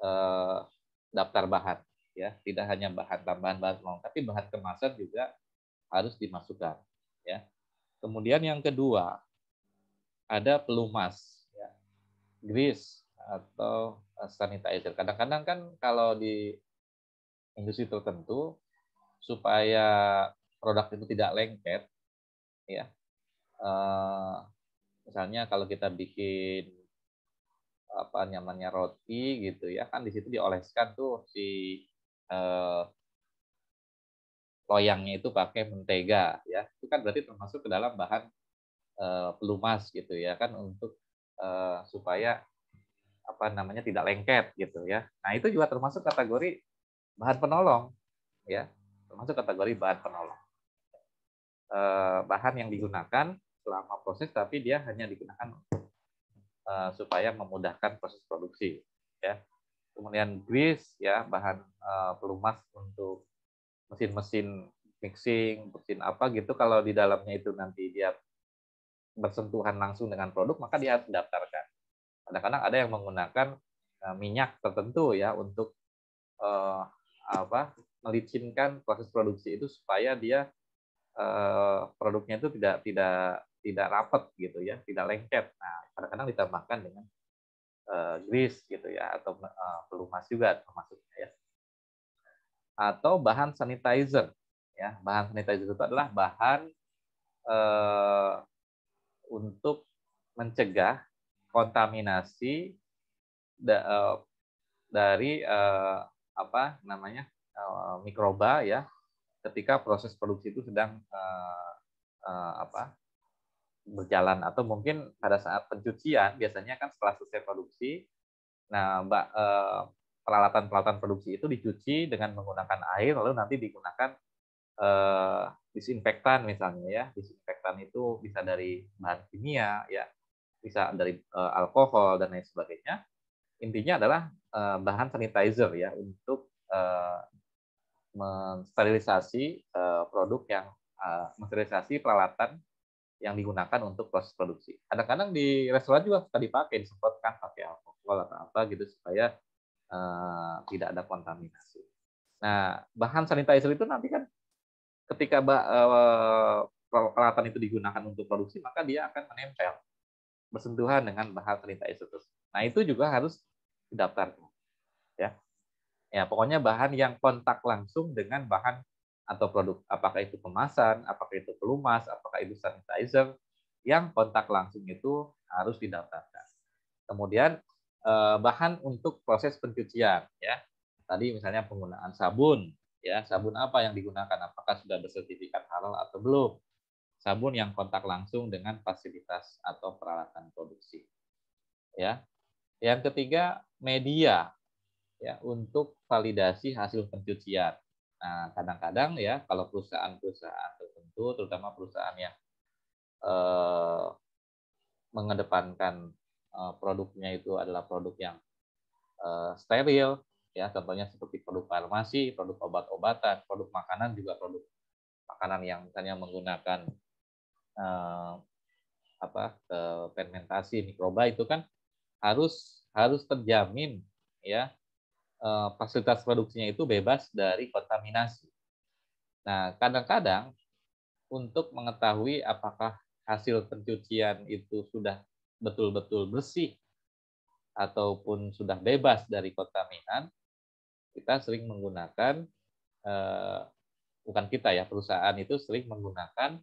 uh, daftar bahan ya tidak hanya bahan tambahan bahan long, tapi bahan kemasan juga harus dimasukkan ya kemudian yang kedua ada pelumas ya, grease atau Eh, sanitizer. Kadang-kadang kan kalau di industri tertentu supaya produk itu tidak lengket, ya. Eh, misalnya kalau kita bikin apa nyamannya roti gitu ya kan di situ dioleskan tuh si eh, loyangnya itu pakai mentega ya itu kan berarti termasuk ke dalam bahan eh, pelumas gitu ya kan untuk eh, supaya apa namanya tidak lengket gitu ya. Nah itu juga termasuk kategori bahan penolong ya, termasuk kategori bahan penolong. Eh, bahan yang digunakan selama proses tapi dia hanya digunakan eh, supaya memudahkan proses produksi ya. Kemudian grease ya bahan eh, pelumas untuk mesin-mesin mixing, mesin apa gitu kalau di dalamnya itu nanti dia bersentuhan langsung dengan produk maka dia harus daftarkan kadang-kadang ada yang menggunakan eh, minyak tertentu ya untuk eh, apa melicinkan proses produksi itu supaya dia eh, produknya itu tidak tidak tidak rapat gitu ya tidak lengket nah kadang-kadang ditambahkan dengan eh, grease gitu ya atau eh, pelumas juga termasuknya ya atau bahan sanitizer ya bahan sanitizer itu adalah bahan eh, untuk mencegah kontaminasi da, eh, dari uh, apa namanya uh, mikroba ya ketika proses produksi itu sedang uh, uh, apa berjalan atau mungkin pada saat pencucian biasanya kan setelah selesai produksi nah mbak uh, peralatan peralatan produksi itu dicuci dengan menggunakan air lalu nanti digunakan uh, disinfektan misalnya ya disinfektan itu bisa dari bahan kimia ya bisa dari uh, alkohol dan lain sebagainya. Intinya adalah uh, bahan sanitizer ya untuk uh, mensterilisasi uh, produk yang uh, mensterilisasi peralatan yang digunakan untuk proses produksi. Kadang-kadang di restoran juga suka dipakai, disemprotkan pakai alkohol atau apa gitu supaya uh, tidak ada kontaminasi. Nah, bahan sanitizer itu nanti kan ketika uh, peralatan itu digunakan untuk produksi, maka dia akan menempel bersentuhan dengan bahan terlintas isotus. Nah, itu juga harus didaftarkan. Ya. Ya, pokoknya bahan yang kontak langsung dengan bahan atau produk apakah itu kemasan, apakah itu pelumas, apakah itu sanitizer yang kontak langsung itu harus didaftarkan. Kemudian eh, bahan untuk proses pencucian ya. Tadi misalnya penggunaan sabun ya, sabun apa yang digunakan apakah sudah bersertifikat halal atau belum? sabun yang kontak langsung dengan fasilitas atau peralatan produksi. Ya. Yang ketiga, media ya untuk validasi hasil pencucian. Nah, kadang-kadang ya kalau perusahaan-perusahaan tertentu, terutama perusahaan yang eh, mengedepankan eh, produknya itu adalah produk yang eh, steril, ya contohnya seperti produk farmasi, produk obat-obatan, produk makanan juga produk makanan yang misalnya menggunakan eh, apa eh, fermentasi mikroba itu kan harus harus terjamin ya eh, fasilitas produksinya itu bebas dari kontaminasi. Nah, kadang-kadang untuk mengetahui apakah hasil pencucian itu sudah betul-betul bersih ataupun sudah bebas dari kontaminan, kita sering menggunakan eh, bukan kita ya perusahaan itu sering menggunakan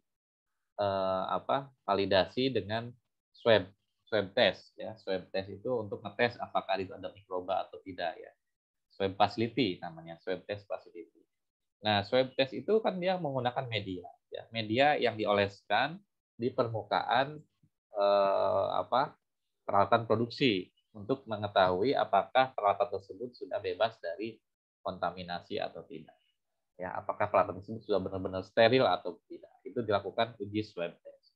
eh, apa validasi dengan swab swab test ya swab test itu untuk ngetes apakah itu ada mikroba atau tidak ya swab facility namanya swab test facility nah swab test itu kan dia menggunakan media ya media yang dioleskan di permukaan eh, apa peralatan produksi untuk mengetahui apakah peralatan tersebut sudah bebas dari kontaminasi atau tidak ya apakah peralatan tersebut sudah benar-benar steril atau tidak itu dilakukan uji swab test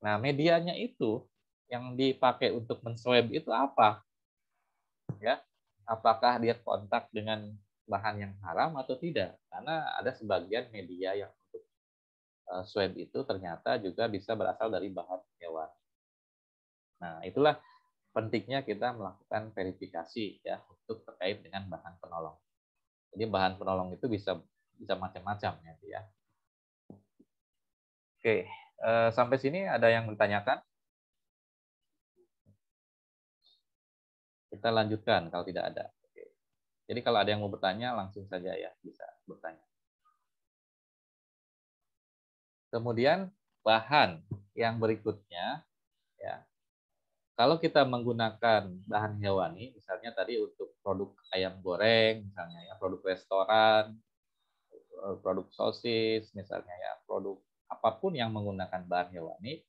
nah medianya itu yang dipakai untuk menswab itu apa ya apakah dia kontak dengan bahan yang haram atau tidak karena ada sebagian media yang untuk eh, swab itu ternyata juga bisa berasal dari bahan hewan nah itulah pentingnya kita melakukan verifikasi ya untuk terkait dengan bahan penolong jadi bahan penolong itu bisa bisa macam-macam ya. ya. Oke, eh, sampai sini ada yang ditanyakan? Kita lanjutkan kalau tidak ada. Oke. Jadi kalau ada yang mau bertanya langsung saja ya bisa bertanya. Kemudian bahan yang berikutnya ya. Kalau kita menggunakan bahan hewani, misalnya tadi untuk produk ayam goreng, misalnya ya produk restoran, Eh, produk sosis misalnya ya produk apapun yang menggunakan bahan hewani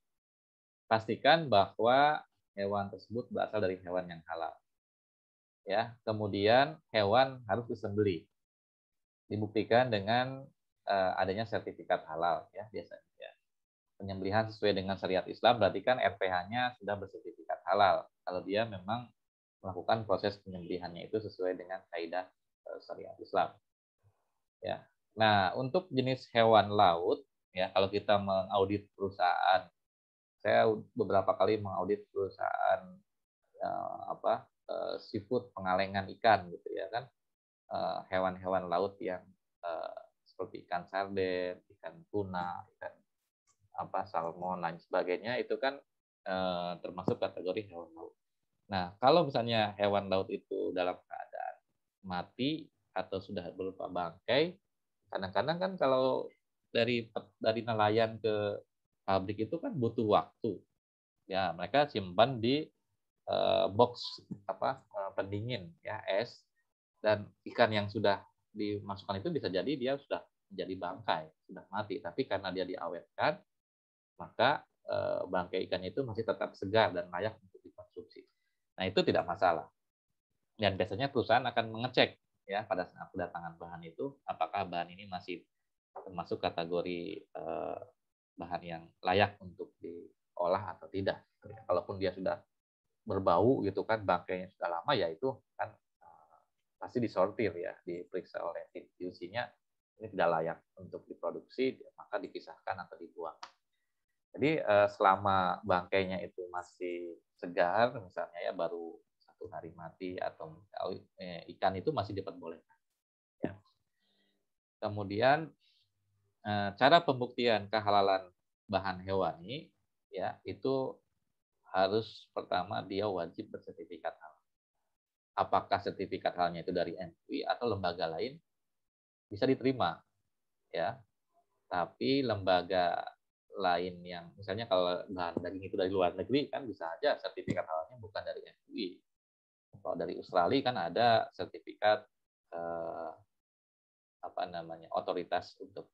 pastikan bahwa hewan tersebut berasal dari hewan yang halal ya kemudian hewan harus disembeli dibuktikan dengan uh, adanya sertifikat halal ya biasanya ya. penyembelihan sesuai dengan syariat Islam berarti kan RPH-nya sudah bersertifikat halal kalau dia memang melakukan proses penyembelihannya itu sesuai dengan kaidah eh, syariat Islam ya Nah, untuk jenis hewan laut, ya kalau kita mengaudit perusahaan, saya beberapa kali mengaudit perusahaan ya, apa eh, seafood pengalengan ikan gitu ya kan eh, hewan-hewan laut yang seperti ikan sarden, ikan tuna, ikan apa salmon dan sebagainya itu kan termasuk kategori hewan laut. Nah, kalau misalnya hewan laut itu dalam keadaan mati atau sudah berupa bangkai, Kadang-kadang kan kalau dari dari nelayan ke pabrik itu kan butuh waktu. Ya, mereka simpan di uh, box apa uh, pendingin ya es dan ikan yang sudah dimasukkan itu bisa jadi dia sudah menjadi bangkai, sudah mati. Tapi karena dia diawetkan, maka uh, bangkai ikannya itu masih tetap segar dan layak untuk dikonsumsi. Nah, itu tidak masalah. Dan biasanya perusahaan akan mengecek ya pada saat kedatangan bahan itu apakah bahan ini masih termasuk kategori eh, bahan yang layak untuk diolah atau tidak. Kalaupun dia sudah berbau gitu kan bangkainya sudah lama ya itu kan eh, pasti disortir ya diperiksa oleh tim QC-nya ini tidak layak untuk diproduksi maka dipisahkan atau dibuang. Jadi eh, selama bangkainya itu masih segar misalnya ya baru satu hari mati atau eh, ikan itu masih diperbolehkan. Ya. Kemudian eh, cara pembuktian kehalalan bahan hewani ya itu harus pertama dia wajib bersertifikat halal. Apakah sertifikat halalnya itu dari MUI atau lembaga lain bisa diterima ya. Tapi lembaga lain yang misalnya kalau bahan daging itu dari luar negeri kan bisa aja sertifikat halalnya bukan dari MUI kalau dari Australia kan ada sertifikat eh, apa namanya otoritas untuk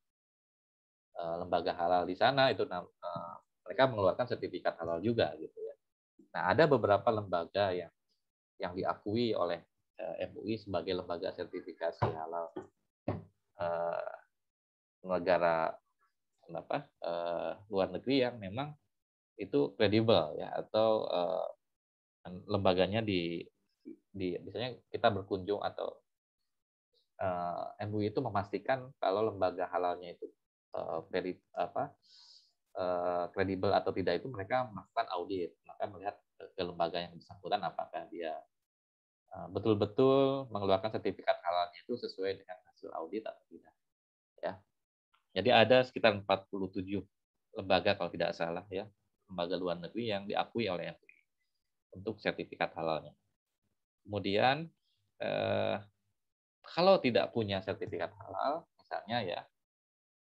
eh, lembaga halal di sana itu eh, mereka mengeluarkan sertifikat halal juga gitu ya. Nah ada beberapa lembaga yang yang diakui oleh eh, MUI sebagai lembaga sertifikasi halal eh, negara apa eh, luar negeri yang memang itu kredibel ya atau eh, lembaganya di di biasanya kita berkunjung atau uh, eh, MUI itu memastikan kalau lembaga halalnya itu uh, apa eh, kredibel uh, atau tidak itu mereka melakukan audit maka melihat ke lembaga yang bersangkutan apakah dia betul betul-betul mengeluarkan sertifikat halalnya itu sesuai dengan hasil audit atau tidak ya jadi ada sekitar 47 lembaga kalau tidak salah ya lembaga luar negeri yang diakui oleh MUI untuk sertifikat halalnya Kemudian eh, kalau tidak punya sertifikat halal, misalnya ya,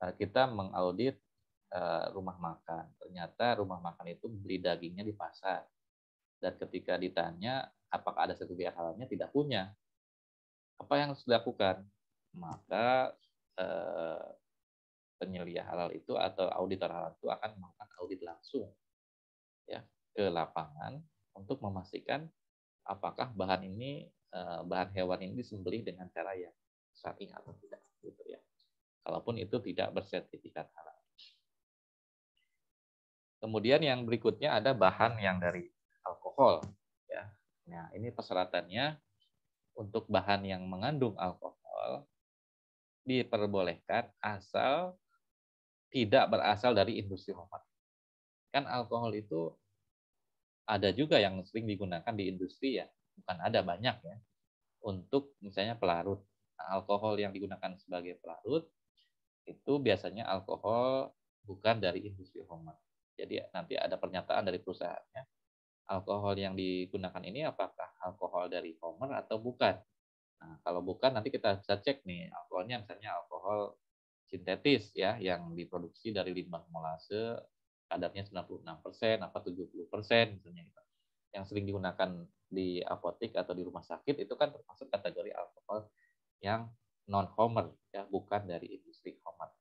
eh, kita mengaudit eh, rumah makan. Ternyata rumah makan itu beli dagingnya di pasar. Dan ketika ditanya apakah ada sertifikat halalnya, tidak punya. Apa yang harus dilakukan? Maka eh, penyelia halal itu atau auditor halal itu akan melakukan audit langsung ya ke lapangan untuk memastikan apakah bahan ini eh, bahan hewan ini disembelih dengan cara yang syar'i atau tidak gitu ya. Kalaupun itu tidak bersertifikat halal. Kemudian yang berikutnya ada bahan yang dari alkohol ya. Nah, ini persyaratannya untuk bahan yang mengandung alkohol diperbolehkan asal tidak berasal dari industri rokok. Kan alkohol itu ada juga yang sering digunakan di industri ya, bukan ada banyak ya, untuk misalnya pelarut. Nah, alkohol yang digunakan sebagai pelarut itu biasanya alkohol bukan dari industri homa. Jadi nanti ada pernyataan dari perusahaannya, alkohol yang digunakan ini apakah alkohol dari Homer atau bukan. Nah, kalau bukan nanti kita bisa cek nih alkoholnya misalnya alkohol sintetis ya yang diproduksi dari limbah molase kadarnya 96 persen, apa 70 persen misalnya gitu. Yang sering digunakan di apotik atau di rumah sakit itu kan termasuk kategori alkohol yang non homer ya bukan dari industri homer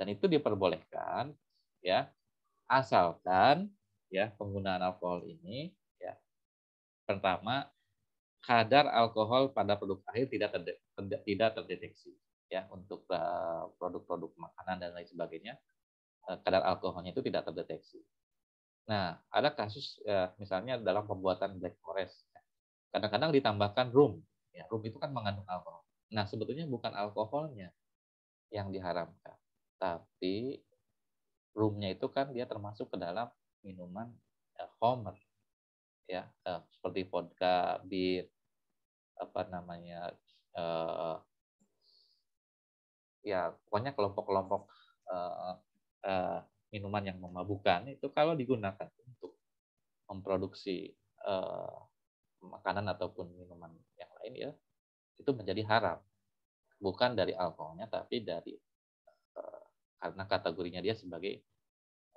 dan itu diperbolehkan ya asalkan ya penggunaan alkohol ini ya pertama kadar alkohol pada produk akhir tidak terde, tidak terdeteksi ya untuk eh, produk-produk makanan dan lain sebagainya Eh, kadar alkoholnya itu tidak terdeteksi. Nah, ada kasus ya, misalnya dalam pembuatan Black Forest, ya. kadang-kadang ditambahkan rum. Ya, rum itu kan mengandung alkohol. Nah, sebetulnya bukan alkoholnya yang diharamkan, tapi rumnya itu kan dia termasuk ke dalam minuman eh, homer, ya eh, seperti vodka, bir, apa namanya, ya pokoknya kelompok-kelompok uh, minuman yang memabukkan itu kalau digunakan untuk memproduksi uh, makanan ataupun minuman yang lain ya itu menjadi haram bukan dari alkoholnya tapi dari uh, karena kategorinya dia sebagai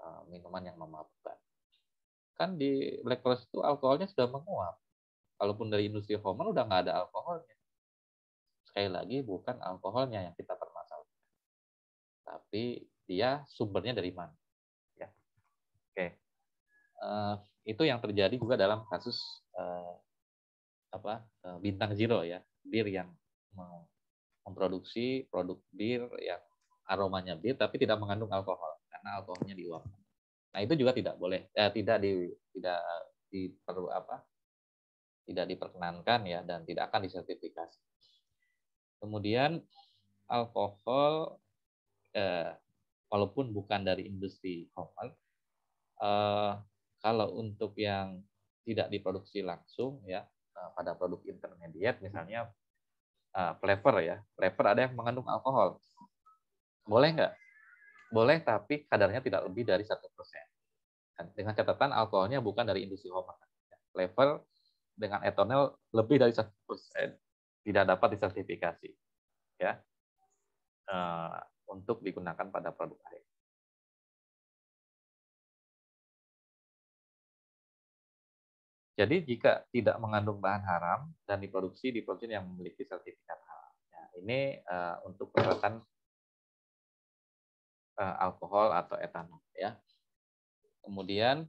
uh, minuman yang memabukkan kan di black forest itu alkoholnya sudah menguap kalaupun dari industri homer udah nggak ada alkoholnya sekali lagi bukan alkoholnya yang kita permasalahkan tapi dia sumbernya dari mana. Ya. Oke. Uh, itu yang terjadi juga dalam kasus uh, apa uh, bintang zero ya, bir yang memproduksi produk bir yang aromanya bir tapi tidak mengandung alkohol karena alkoholnya diuapkan. Nah itu juga tidak boleh, eh, tidak di tidak apa tidak diperkenankan ya dan tidak akan disertifikasi. Kemudian alkohol eh, walaupun bukan dari industri formal. Uh, eh, kalau untuk yang tidak diproduksi langsung ya uh, pada produk intermediate misalnya uh, flavor ya, flavor ada yang mengandung alkohol. Boleh nggak? Boleh tapi kadarnya tidak lebih dari satu persen. Kan, dengan catatan alkoholnya bukan dari industri formal. Flavor dengan etanol lebih dari satu persen tidak dapat disertifikasi. Ya, untuk digunakan pada produk akhir. Jadi jika tidak mengandung bahan haram dan diproduksi di produsen yang memiliki sertifikat halal. Ya, nah, ini uh, untuk peralatan uh, alkohol atau etanol ya. Kemudian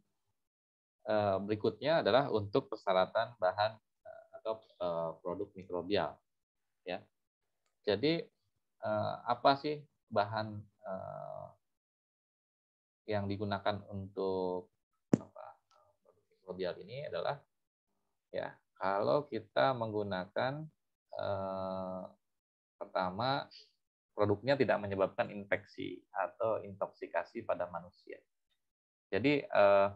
uh, berikutnya adalah untuk persyaratan bahan uh, atau uh, produk mikrobial ya. Jadi uh, apa sih bahan uh, yang digunakan untuk apa, mikrobial ini adalah ya kalau kita menggunakan uh, pertama produknya tidak menyebabkan infeksi atau intoksikasi pada manusia. Jadi uh,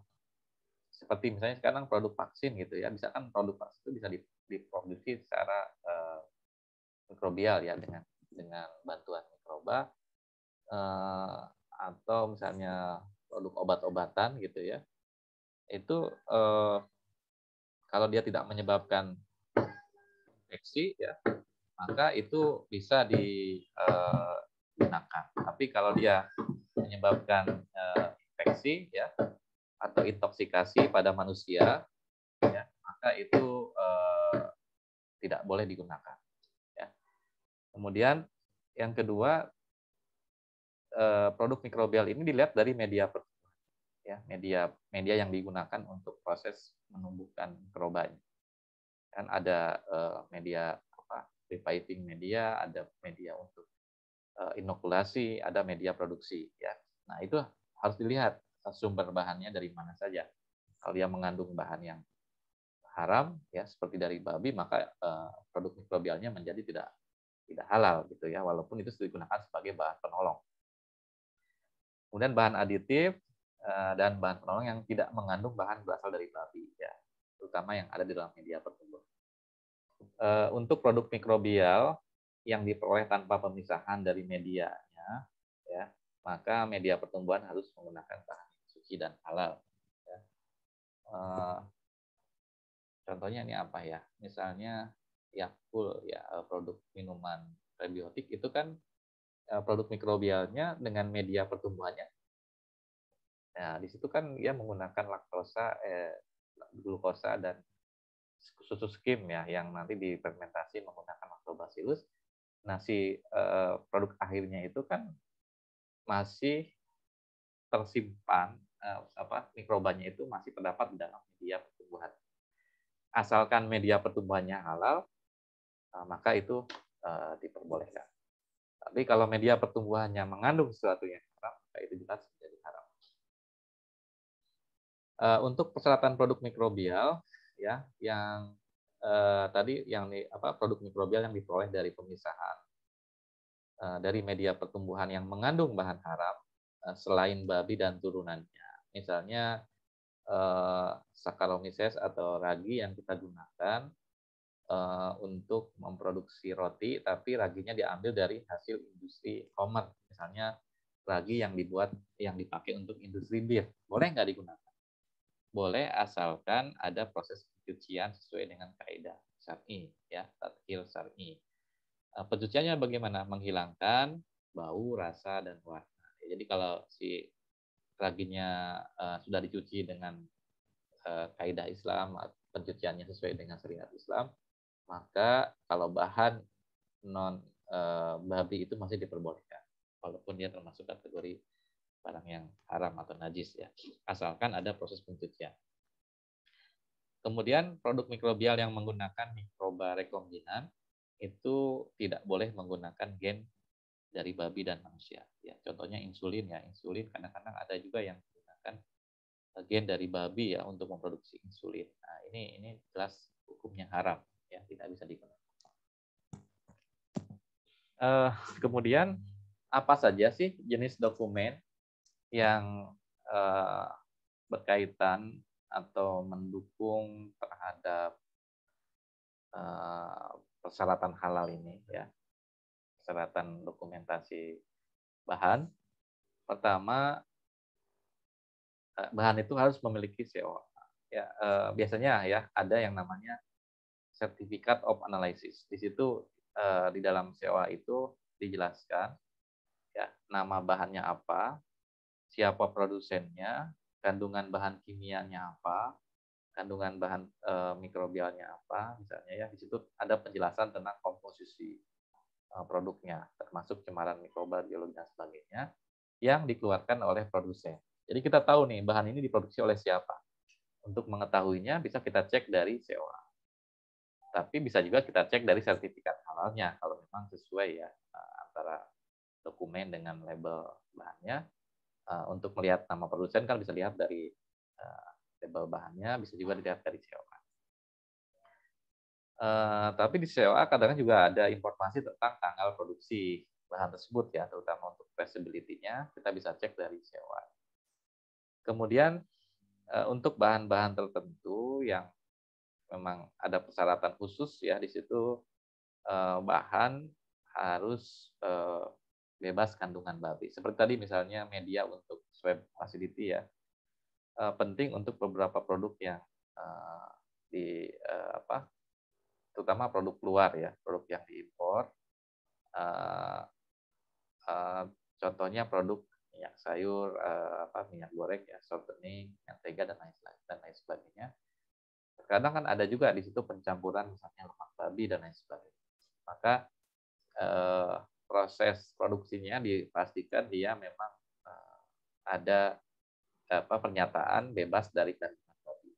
seperti misalnya sekarang produk vaksin gitu ya, bisa kan produk vaksin itu bisa diproduksi secara uh, mikrobial ya dengan dengan bantuan mikroba eh, atau misalnya produk obat-obatan gitu ya itu eh, kalau dia tidak menyebabkan infeksi ya maka itu bisa digunakan eh, tapi kalau dia menyebabkan eh, infeksi ya atau intoksikasi pada manusia ya maka itu eh, tidak boleh digunakan ya kemudian yang kedua Eh, produk mikrobial ini dilihat dari media ya media media yang digunakan untuk proses menumbuhkan mikrobanya. Kan ada eh, media apa reviving media, ada media untuk eh, inokulasi, ada media produksi, ya. Nah itu harus dilihat sumber bahannya dari mana saja. Kalau dia mengandung bahan yang haram, ya seperti dari babi, maka produk mikrobialnya menjadi tidak tidak halal gitu ya, walaupun itu digunakan sebagai bahan penolong Kemudian bahan aditif eh, dan bahan penolong yang tidak mengandung bahan berasal dari babi, ya, terutama yang ada di dalam media pertumbuhan. Eh, untuk produk mikrobial yang diperoleh tanpa pemisahan dari medianya, ya, maka media pertumbuhan harus menggunakan bahan suci dan halal. Ya. Eh, contohnya ini apa ya? Misalnya Yakult, ya produk minuman prebiotik itu kan Eh, produk mikrobialnya dengan media pertumbuhannya. Nah, di situ kan dia menggunakan laktosa, eh, glukosa dan susu skim ya yang nanti difermentasi menggunakan lactobacillus. Nah, si eh, produk akhirnya itu kan masih tersimpan eh, apa mikrobanya itu masih terdapat di dalam media pertumbuhan. Asalkan media pertumbuhannya halal, eh, maka itu eh, diperbolehkan. Tapi kalau media pertumbuhannya mengandung sesuatu yang haram, maka itu jelas menjadi haram. Eh, untuk persyaratan produk mikrobial, ya, yang eh, tadi yang apa produk mikrobial yang diperoleh dari pemisahan eh, dari media pertumbuhan yang mengandung bahan haram eh, selain babi dan turunannya. Misalnya eh, Saccharomyces atau ragi yang kita gunakan Eh, untuk memproduksi roti, tapi raginya diambil dari hasil industri komer, misalnya ragi yang dibuat yang dipakai untuk industri bir, boleh nggak digunakan? Boleh asalkan ada proses pencucian sesuai dengan kaidah syar'i, ya tatkil syar'i. Eh, pencuciannya bagaimana? Menghilangkan bau, rasa, dan warna. Jadi kalau si raginya eh, sudah dicuci dengan uh, kaidah Islam, pencuciannya sesuai dengan syariat Islam, maka kalau bahan non e, babi itu masih diperbolehkan walaupun dia termasuk kategori barang yang haram atau najis ya asalkan ada proses pencucian kemudian produk mikrobial yang menggunakan mikroba rekombinan itu tidak boleh menggunakan gen dari babi dan manusia ya contohnya insulin ya insulin kadang-kadang ada juga yang menggunakan eh, gen dari babi ya untuk memproduksi insulin nah ini ini jelas hukumnya haram ya tidak bisa digunakan. Uh, eh, kemudian apa saja sih jenis dokumen yang uh, berkaitan atau mendukung terhadap uh, persyaratan halal ini ya persyaratan dokumentasi bahan pertama bahan itu harus memiliki COA ya uh, biasanya ya ada yang namanya Certificate of Analysis. Di situ eh, di dalam COA itu dijelaskan ya nama bahannya apa, siapa produsennya, kandungan bahan kimianya apa, kandungan bahan eh, mikrobialnya apa, misalnya ya di situ ada penjelasan tentang komposisi eh, produknya, termasuk cemaran mikroba, biologi dan sebagainya yang dikeluarkan oleh produsen. Jadi kita tahu nih bahan ini diproduksi oleh siapa. Untuk mengetahuinya bisa kita cek dari COA tapi bisa juga kita cek dari sertifikat halalnya kalau memang sesuai ya eh, antara dokumen dengan label bahannya eh, untuk melihat nama produsen kan bisa lihat dari eh, label bahannya bisa juga dilihat dari COA. Tapi di COA kadang juga ada informasi tentang tanggal produksi bahan tersebut ya terutama untuk traceability-nya kita bisa cek dari COA. Kemudian untuk bahan-bahan tertentu yang memang ada persyaratan khusus ya di situ eh, bahan harus eh, bebas kandungan babi. Seperti tadi misalnya media untuk swab facility ya eh, penting untuk beberapa produk yang eh, di eh, apa terutama produk luar ya produk yang diimpor. Eh, eh contohnya produk minyak sayur, eh, apa minyak goreng ya, shortening, mentega dan lain dan lain sebagainya kadang kan ada juga di situ pencampuran misalnya lemak babi dan lain sebagainya. Maka eh, proses produksinya dipastikan dia memang eh, ada apa pernyataan bebas dari kandungan babi.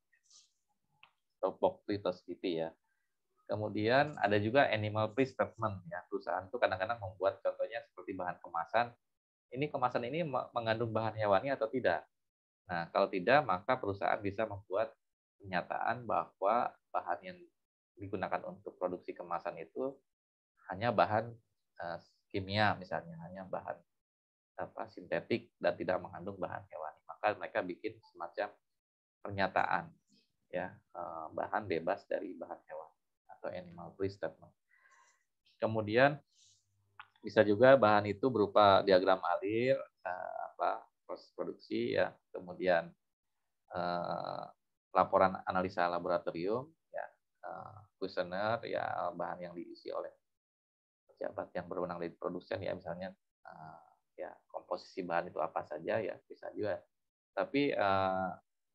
Boklitos gitu ya. Kemudian ada juga animal free statement ya. Perusahaan itu kadang-kadang membuat contohnya seperti bahan kemasan. Ini kemasan ini mengandung bahan hewani atau tidak? Nah, kalau tidak maka perusahaan bisa membuat kenyataan bahwa bahan yang digunakan untuk produksi kemasan itu hanya bahan uh, kimia misalnya hanya bahan apa sintetik dan tidak mengandung bahan hewan. maka mereka bikin semacam pernyataan ya uh, bahan bebas dari bahan hewan atau animal free statement kemudian bisa juga bahan itu berupa diagram alir uh, apa proses produksi ya kemudian uh, laporan analisa laboratorium, ya eh, kuesioner, ya bahan yang diisi oleh pejabat yang berwenang dari produsen, ya misalnya eh, ya komposisi bahan itu apa saja, ya bisa juga. Tapi eh,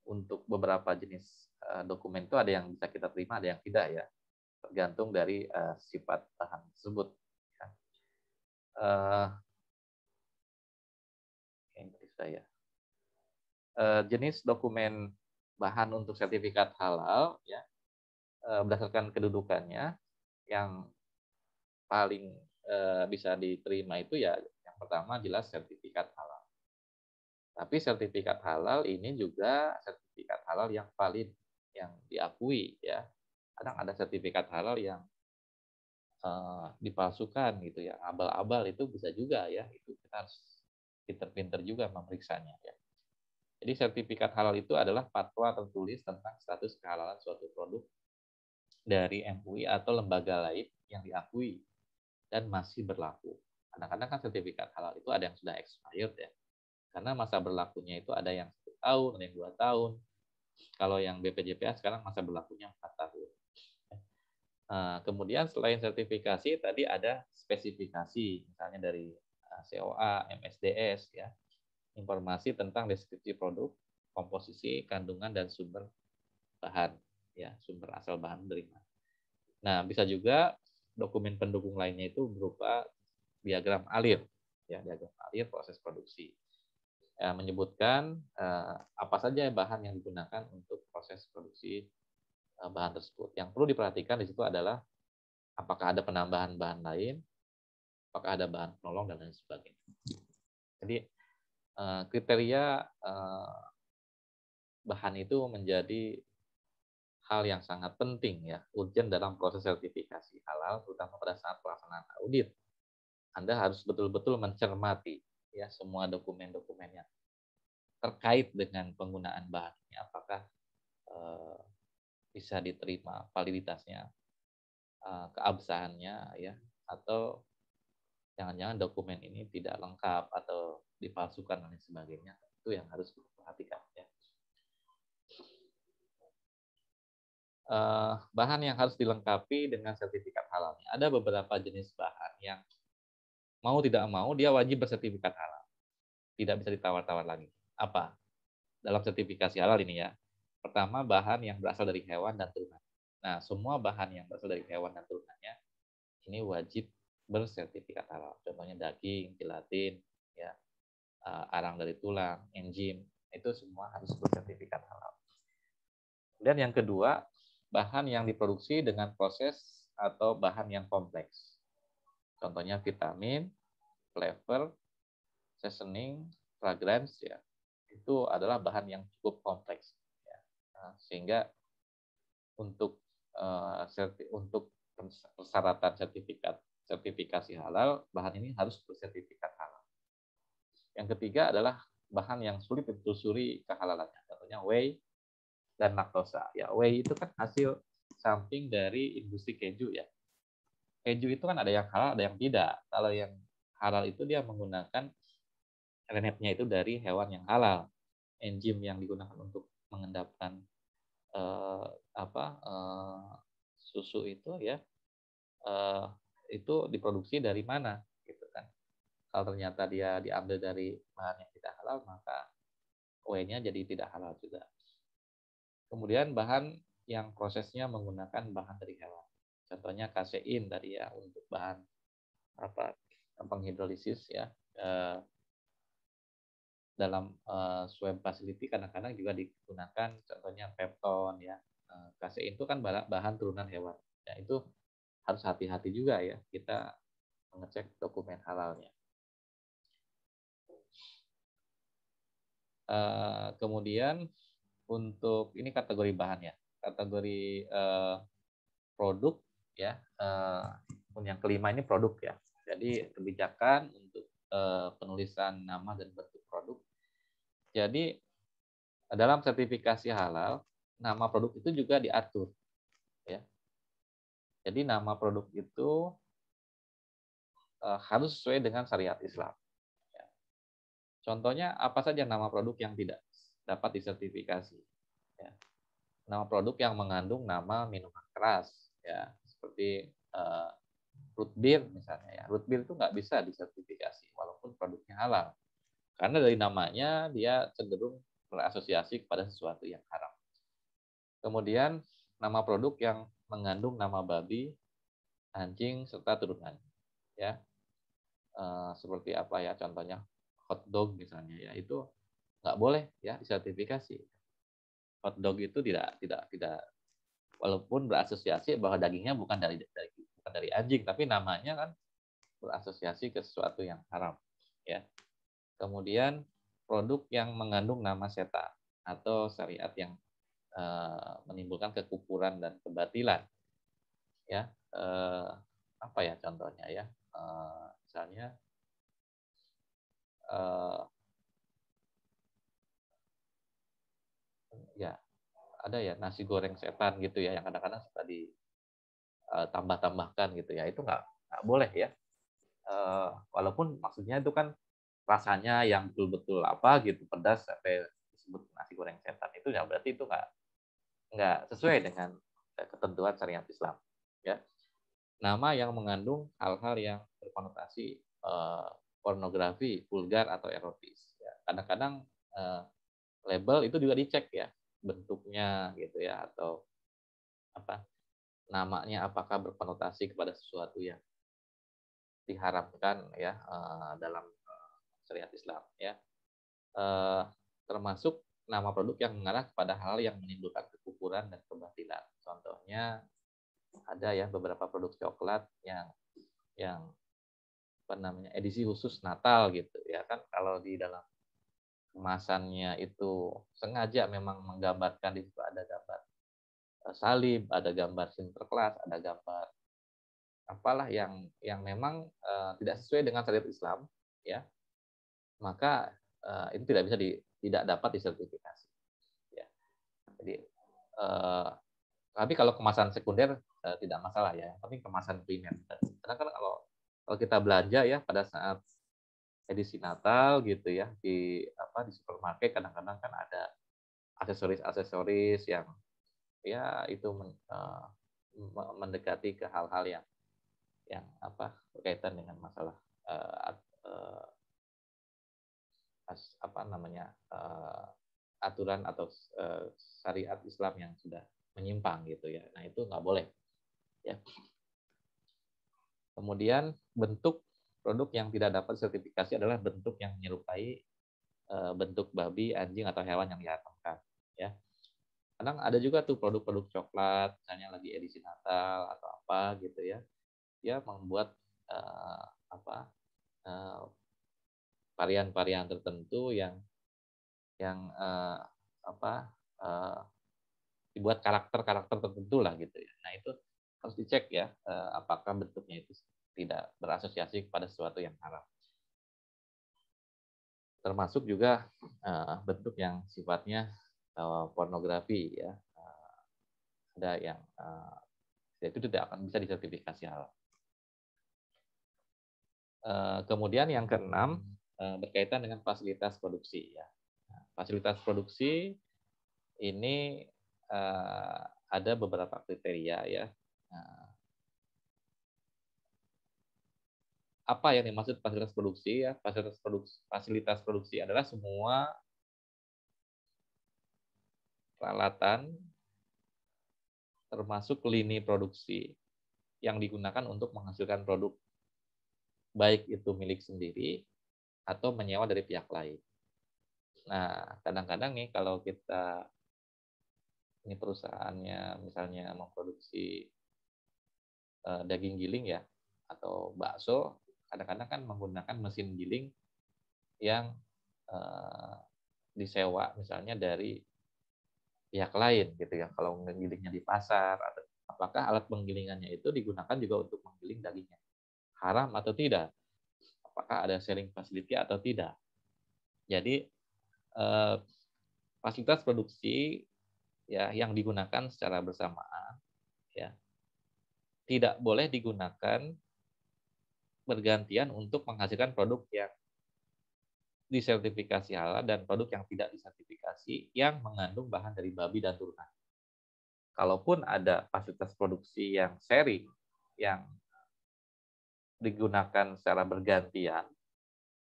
untuk beberapa jenis dokumen itu ada yang bisa kita terima, ada yang tidak ya, tergantung dari sifat bahan tersebut. Ya. Uh, saya. Uh, jenis dokumen bahan untuk sertifikat halal ya eh, berdasarkan kedudukannya yang paling eh, bisa diterima itu ya yang pertama jelas sertifikat halal. Tapi sertifikat halal ini juga sertifikat halal yang valid yang diakui ya. Kadang ada sertifikat halal yang eh, dipalsukan gitu ya abal-abal itu bisa juga ya itu kita harus pinter-pinter juga memeriksanya ya jadi sertifikat halal itu adalah fatwa tertulis tentang status kehalalan suatu produk dari MUI atau lembaga lain yang diakui dan masih berlaku. Kadang-kadang kan sertifikat halal itu ada yang sudah expired ya. Karena masa berlakunya itu ada yang satu tahun, ada yang dua tahun. Kalau yang BPJPA sekarang masa berlakunya empat tahun. Eh, kemudian selain sertifikasi tadi ada spesifikasi, misalnya dari eh, COA, MSDS ya, informasi tentang deskripsi produk, komposisi, kandungan dan sumber bahan, ya, sumber asal bahan penerima. Nah, bisa juga dokumen pendukung lainnya itu berupa diagram alir, ya, diagram alir proses produksi. Ya, menyebutkan eh, apa saja bahan yang digunakan untuk proses produksi eh, bahan tersebut. Yang perlu diperhatikan di situ adalah apakah ada penambahan bahan lain, apakah ada bahan penolong dan lain sebagainya. Jadi Eh, kriteria eh, bahan itu menjadi hal yang sangat penting ya, urgent dalam proses sertifikasi halal terutama pada saat pelaksanaan audit. Anda harus betul-betul mencermati ya semua dokumen-dokumen yang terkait dengan penggunaan bahannya apakah eh, bisa diterima validitasnya, eh, keabsahannya ya atau jangan-jangan dokumen ini tidak lengkap atau dipalsukan dan sebagainya itu yang harus diperhatikan ya uh, bahan yang harus dilengkapi dengan sertifikat halalnya ada beberapa jenis bahan yang mau tidak mau dia wajib bersertifikat halal tidak bisa ditawar-tawar lagi apa dalam sertifikasi halal ini ya pertama bahan yang berasal dari hewan dan turunan nah semua bahan yang berasal dari hewan dan turunannya ini wajib bersertifikat halal. Contohnya daging, gelatin, ya, eh, arang dari tulang, enzim, itu semua harus bersertifikat halal. Dan yang kedua, bahan yang diproduksi dengan proses atau bahan yang kompleks. Contohnya vitamin, flavor, seasoning, fragrance ya. Itu adalah bahan yang cukup kompleks ya. Nah, sehingga untuk uh, serti, untuk persyaratan sertifikat sertifikasi halal, bahan ini harus bersertifikat halal. Yang ketiga adalah bahan yang sulit ditelusuri kehalalannya, contohnya whey dan laktosa. Ya, whey itu kan hasil samping dari industri keju ya. Keju itu kan ada yang halal, ada yang tidak. Kalau yang halal itu dia menggunakan renetnya itu dari hewan yang halal. Enzim yang digunakan untuk mengendapkan eh, apa eh, susu itu ya eh, itu diproduksi dari mana gitu kan kalau ternyata dia diambil dari bahan yang tidak halal maka kue jadi tidak halal juga kemudian bahan yang prosesnya menggunakan bahan dari hewan contohnya kasein dari ya untuk bahan apa penghidrolisis ya eh, dalam eh, swab facility kadang-kadang juga digunakan contohnya pepton ya eh, kasein itu kan bahan turunan hewan ya itu harus hati-hati juga ya kita mengecek dokumen halalnya. Eh, kemudian untuk ini kategori bahan ya, kategori eh, produk ya. Uh, yang kelima ini produk ya. Jadi kebijakan untuk penulisan nama dan bentuk produk. Jadi dalam sertifikasi halal nama produk itu juga diatur ya jadi nama produk itu eh, harus sesuai dengan syariat Islam. Ya. Contohnya apa saja nama produk yang tidak dapat disertifikasi? Ya. Nama produk yang mengandung nama minuman keras, ya seperti eh, root beer misalnya. Ya. Root beer itu nggak bisa disertifikasi walaupun produknya halal, karena dari namanya dia cenderung berasosiasi kepada sesuatu yang haram. Kemudian nama produk yang mengandung nama babi, anjing serta turunan. Ya. e, seperti apa ya contohnya hot dog misalnya ya itu nggak boleh ya disertifikasi. hot dog itu tidak tidak tidak walaupun berasosiasi bahwa dagingnya bukan dari, dari bukan dari anjing tapi namanya kan berasosiasi ke sesuatu yang haram ya. Kemudian produk yang mengandung nama setan atau syariat yang Eh, menimbulkan kekufuran dan kebatilan. Ya, eh, apa ya contohnya ya? Eh, misalnya ya ada ya nasi goreng setan gitu ya yang kadang-kadang suka di tambah-tambahkan gitu ya itu nggak nggak boleh ya walaupun maksudnya itu kan rasanya yang betul-betul apa gitu pedas sampai disebut nasi goreng setan itu ya berarti itu nggak nggak sesuai dengan eh, ketentuan syariat Islam. Ya. Nama yang mengandung hal-hal yang berkonotasi eh, pornografi, vulgar atau erotis. Ya. Kadang-kadang eh, label itu juga dicek ya bentuknya gitu ya atau apa namanya apakah berkonotasi kepada sesuatu yang diharapkan ya eh, dalam eh, syariat Islam ya termasuk nama produk yang mengarah kepada hal yang menimbulkan kekufuran dan kebatilan. Contohnya ada ya beberapa produk coklat yang yang apa namanya edisi khusus Natal gitu ya kan kalau di dalam kemasannya itu sengaja memang menggambarkan di situ ada gambar eh, salib, ada gambar sinterklas, ada gambar apalah yang yang memang uh, tidak sesuai dengan syariat Islam ya maka uh, eh, itu tidak bisa di, tidak dapat disertifikasi. Ya. Jadi eh, tapi kalau kemasan sekunder eh, tidak masalah ya, tapi kemasan primer. Karena kan kalau kalau kita belanja ya pada saat edisi Natal gitu ya di apa di supermarket kadang-kadang kan ada aksesoris-aksesoris yang ya itu men, eh, mendekati ke hal-hal yang yang apa berkaitan dengan masalah eh, eh apa namanya uh, aturan atau uh, syariat Islam yang sudah menyimpang gitu ya. Nah itu nggak boleh. Ya. Kemudian bentuk produk yang tidak dapat sertifikasi adalah bentuk yang menyerupai uh, bentuk babi, anjing atau hewan yang diharamkan. Ya. Kadang ada juga tuh produk-produk coklat, misalnya lagi edisi Natal atau apa gitu ya. ya membuat uh, apa varian-varian tertentu yang yang uh, apa uh, dibuat karakter-karakter tertentu lah gitu ya. Nah itu harus dicek ya uh, apakah bentuknya itu tidak berasosiasi kepada sesuatu yang haram. Termasuk juga uh, bentuk yang sifatnya uh, pornografi ya. uh, ada yang uh, itu tidak akan bisa disertifikasi halal. Kemudian yang keenam Eh, berkaitan dengan fasilitas produksi ya. Nah, fasilitas produksi ini uh, ada beberapa kriteria ya. Uh, apa yang dimaksud fasilitas produksi ya? Fasilitas produksi, fasilitas produksi adalah semua peralatan termasuk lini produksi yang digunakan untuk menghasilkan produk baik itu milik sendiri atau menyewa dari pihak lain. Nah, kadang-kadang nih kalau kita ini perusahaannya misalnya memproduksi eh, daging giling ya atau bakso, kadang-kadang kan menggunakan mesin giling yang eh, disewa misalnya dari pihak lain gitu ya. Kalau menggilingnya di pasar atau apakah alat penggilingannya itu digunakan juga untuk menggiling dagingnya? Haram atau tidak? apakah ada sharing facility atau tidak. Jadi eh, fasilitas produksi ya yang digunakan secara bersamaan ya tidak boleh digunakan bergantian untuk menghasilkan produk yang disertifikasi halal dan produk yang tidak disertifikasi yang mengandung bahan dari babi dan turunan. Kalaupun ada fasilitas produksi yang sharing yang digunakan secara bergantian,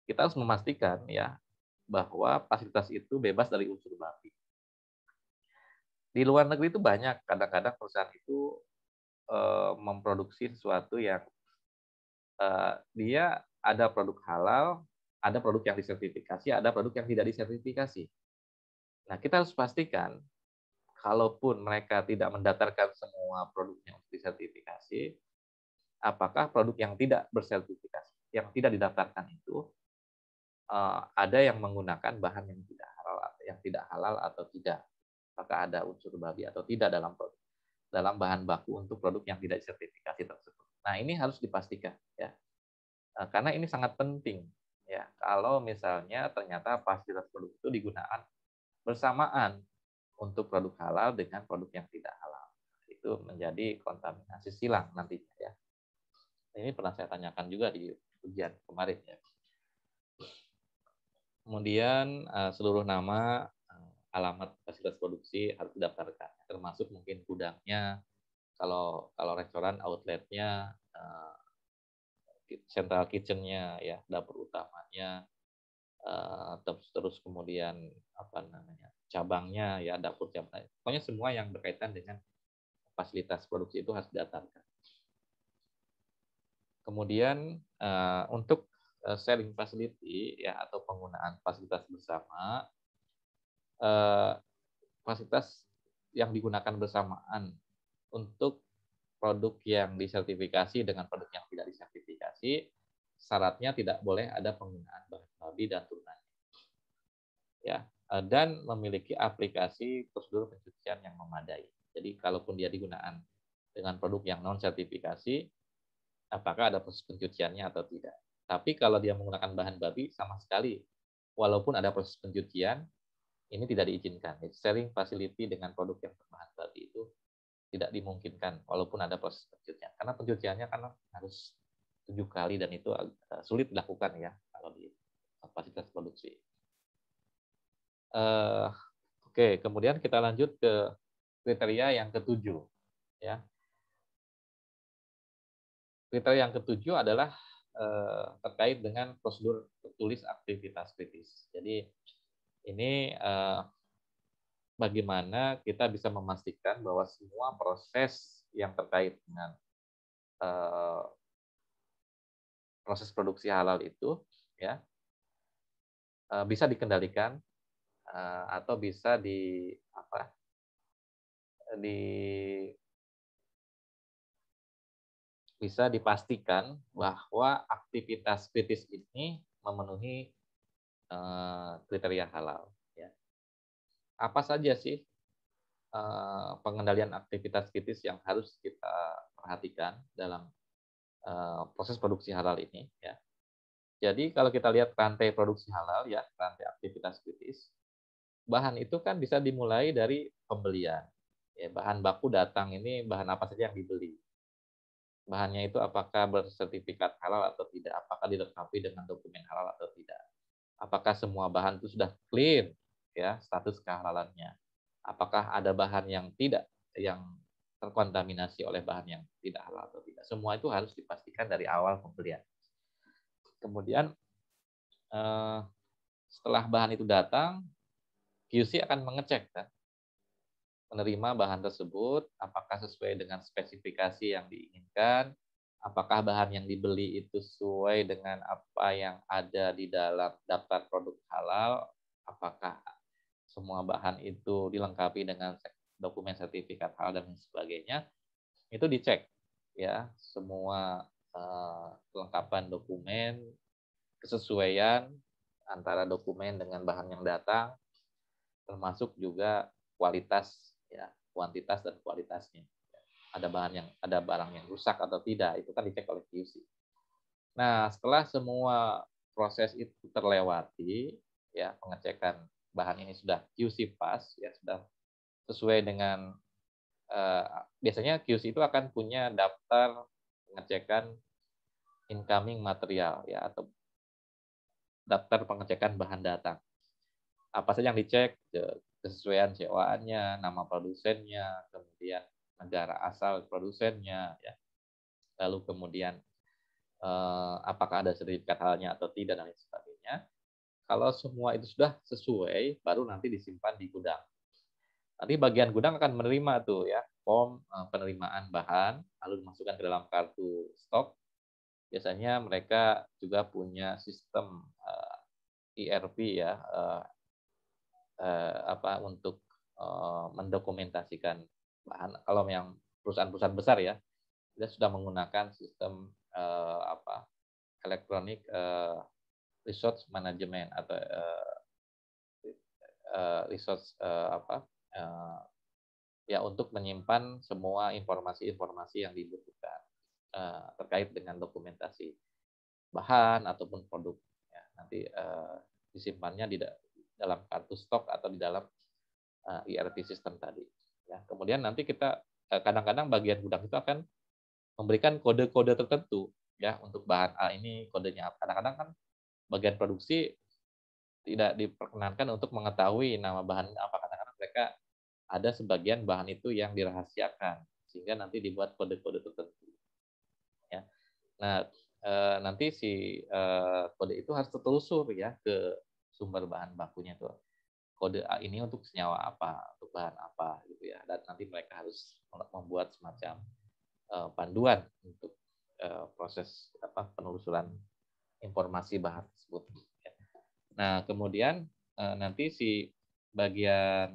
kita harus memastikan ya bahwa fasilitas itu bebas dari unsur babi. Di luar negeri itu banyak, kadang-kadang perusahaan itu eh, memproduksi sesuatu yang eh, dia ada produk halal, ada produk yang disertifikasi, ada produk yang tidak disertifikasi. Nah, kita harus pastikan kalaupun mereka tidak mendatarkan semua produknya untuk disertifikasi, apakah produk yang tidak bersertifikasi, yang tidak didaftarkan itu eh, ada yang menggunakan bahan yang tidak halal, yang tidak halal atau tidak, apakah ada unsur babi atau tidak dalam produk, dalam bahan baku untuk produk yang tidak sertifikasi tersebut. Nah ini harus dipastikan ya, eh, karena ini sangat penting ya kalau misalnya ternyata fasilitas produk itu digunakan bersamaan untuk produk halal dengan produk yang tidak halal itu menjadi kontaminasi silang nantinya ya ini pernah saya tanyakan juga di ujian kemarin ya. Kemudian eh, seluruh nama, eh, alamat fasilitas produksi harus didaftarkan, termasuk mungkin gudangnya, kalau kalau restoran outletnya, eh, central kitchennya, ya dapur utamanya, terus terus kemudian apa namanya cabangnya ya dapur cabangnya. pokoknya semua yang berkaitan dengan fasilitas produksi itu harus didaftarkan. Kemudian uh, untuk eh, sharing facility ya atau penggunaan fasilitas bersama uh, fasilitas yang digunakan bersamaan untuk produk yang disertifikasi dengan produk yang tidak disertifikasi syaratnya tidak boleh ada penggunaan bahan babi dan tunai ya dan memiliki aplikasi prosedur pencucian yang memadai jadi kalaupun dia digunakan dengan produk yang non sertifikasi apakah ada proses pencuciannya atau tidak. Tapi kalau dia menggunakan bahan babi sama sekali, walaupun ada proses pencucian, ini tidak diizinkan. Sharing facility dengan produk yang berbahan babi itu tidak dimungkinkan, walaupun ada proses pencucian. Karena pencuciannya kan harus tujuh kali dan itu eh, sulit dilakukan ya kalau di fasilitas produksi. Uh, Oke, okay, kemudian kita lanjut ke kriteria yang ketujuh. Ya, Kriteria yang ketujuh adalah eh, terkait dengan prosedur tertulis aktivitas kritis. Jadi ini eh, bagaimana kita bisa memastikan bahwa semua proses yang terkait dengan eh, proses produksi halal itu ya eh, bisa dikendalikan eh, atau bisa di apa di bisa dipastikan bahwa aktivitas kritis ini memenuhi eh, kriteria halal. Ya. Apa saja sih eh, pengendalian aktivitas kritis yang harus kita perhatikan dalam eh, proses produksi halal ini? Ya? Jadi kalau kita lihat rantai produksi halal, ya rantai aktivitas kritis, bahan itu kan bisa dimulai dari pembelian. Ya. bahan baku datang ini bahan apa saja yang dibeli bahannya itu apakah bersertifikat halal atau tidak, apakah dilengkapi dengan dokumen halal atau tidak, apakah semua bahan itu sudah clean, ya status kehalalannya, apakah ada bahan yang tidak yang terkontaminasi oleh bahan yang tidak halal atau tidak. Semua itu harus dipastikan dari awal pembelian. Kemudian eh, setelah bahan itu datang, QC akan mengecek kan? menerima bahan tersebut, apakah sesuai dengan spesifikasi yang diinginkan, apakah bahan yang dibeli itu sesuai dengan apa yang ada di dalam daftar produk halal, apakah semua bahan itu dilengkapi dengan dokumen sertifikat halal dan sebagainya, itu dicek ya semua kelengkapan eh, kelengkapan dokumen, kesesuaian antara dokumen dengan bahan yang datang, termasuk juga kualitas ya kuantitas dan kualitasnya ada bahan yang ada barang yang rusak atau tidak itu kan dicek oleh QC. Nah setelah semua proses itu terlewati ya pengecekan bahan ini sudah QC pas ya sudah sesuai dengan eh, biasanya QC itu akan punya daftar pengecekan incoming material ya atau daftar pengecekan bahan datang apa saja yang dicek kesesuaian sewaannya, nama produsennya, kemudian negara asal produsennya, ya. lalu kemudian eh, apakah ada sertifikat halnya atau tidak dan lain sebagainya. Kalau semua itu sudah sesuai, baru nanti disimpan di gudang. Nanti bagian gudang akan menerima tuh ya form eh, penerimaan bahan, lalu dimasukkan ke dalam kartu stok. Biasanya mereka juga punya sistem ERP eh, e ya, eh, eh, apa untuk eh, mendokumentasikan bahan kalau yang perusahaan-perusahaan besar ya dia sudah menggunakan sistem eh, apa elektronik eh, resource management atau eh, eh, resource eh, apa eh, ya untuk menyimpan semua informasi-informasi yang dibutuhkan eh, terkait dengan dokumentasi bahan ataupun produk ya, nanti eh, disimpannya tidak dalam kartu stok atau di dalam ERP eh, e system tadi. Ya, kemudian nanti kita eh, kadang-kadang bagian gudang itu akan memberikan kode-kode tertentu ya untuk bahan A ini kodenya apa. Kadang-kadang kan bagian produksi tidak diperkenankan untuk mengetahui nama bahan apa kadang-kadang mereka ada sebagian bahan itu yang dirahasiakan sehingga nanti dibuat kode-kode tertentu. Ya. Nah, eh, nanti si kode itu harus tertelusur ya ke sumber bahan bakunya itu kode A ah, ini untuk senyawa apa, untuk bahan apa gitu ya. Dan nanti mereka harus membuat semacam uh, panduan untuk uh, proses apa penelusuran informasi bahan tersebut. Ya. Nah, kemudian uh, nanti si bagian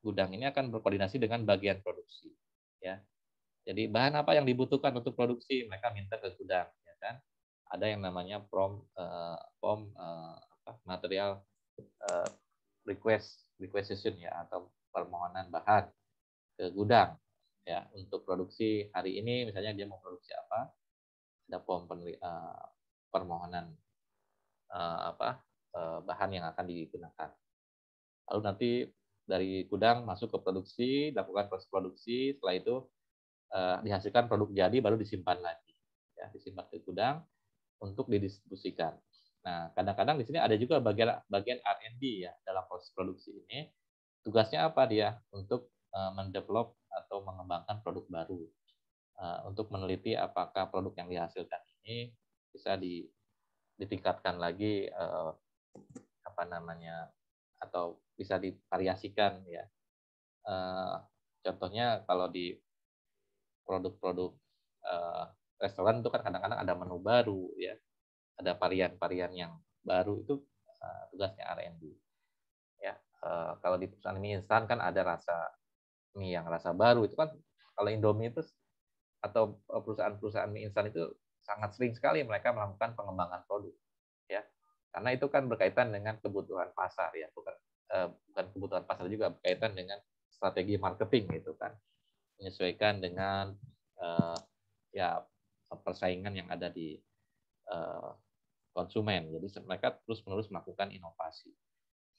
gudang ini akan berkoordinasi dengan bagian produksi ya. Jadi bahan apa yang dibutuhkan untuk produksi mereka minta ke gudang ya kan. Ada yang namanya prom uh, pom uh, material uh, request session ya atau permohonan bahan ke gudang ya untuk produksi hari ini misalnya dia mau produksi apa ada form penri, uh, permohonan uh, apa uh, bahan yang akan digunakan lalu nanti dari gudang masuk ke produksi lakukan proses produksi setelah itu uh, dihasilkan produk jadi baru disimpan lagi ya disimpan ke gudang untuk didistribusikan Nah, kadang-kadang di sini ada juga bagian bagian R&D ya dalam proses produksi ini. Tugasnya apa dia? Untuk uh, mendevelop atau mengembangkan produk baru. Uh, untuk meneliti apakah produk yang dihasilkan ini bisa di, ditingkatkan lagi uh, apa namanya atau bisa divariasikan ya. Uh, contohnya kalau di produk-produk uh, restoran itu kan kadang-kadang ada menu baru ya ada varian-varian yang baru itu uh, tugasnya R&D. Ya, uh, kalau di perusahaan mie instan kan ada rasa mie yang rasa baru itu kan kalau Indomie itu atau eh, perusahaan-perusahaan mie instan itu sangat sering sekali mereka melakukan pengembangan produk ya karena itu kan berkaitan dengan kebutuhan pasar ya bukan uh, bukan kebutuhan pasar juga berkaitan dengan strategi marketing gitu kan menyesuaikan dengan uh, ya persaingan yang ada di uh, konsumen. Jadi mereka terus-menerus melakukan inovasi.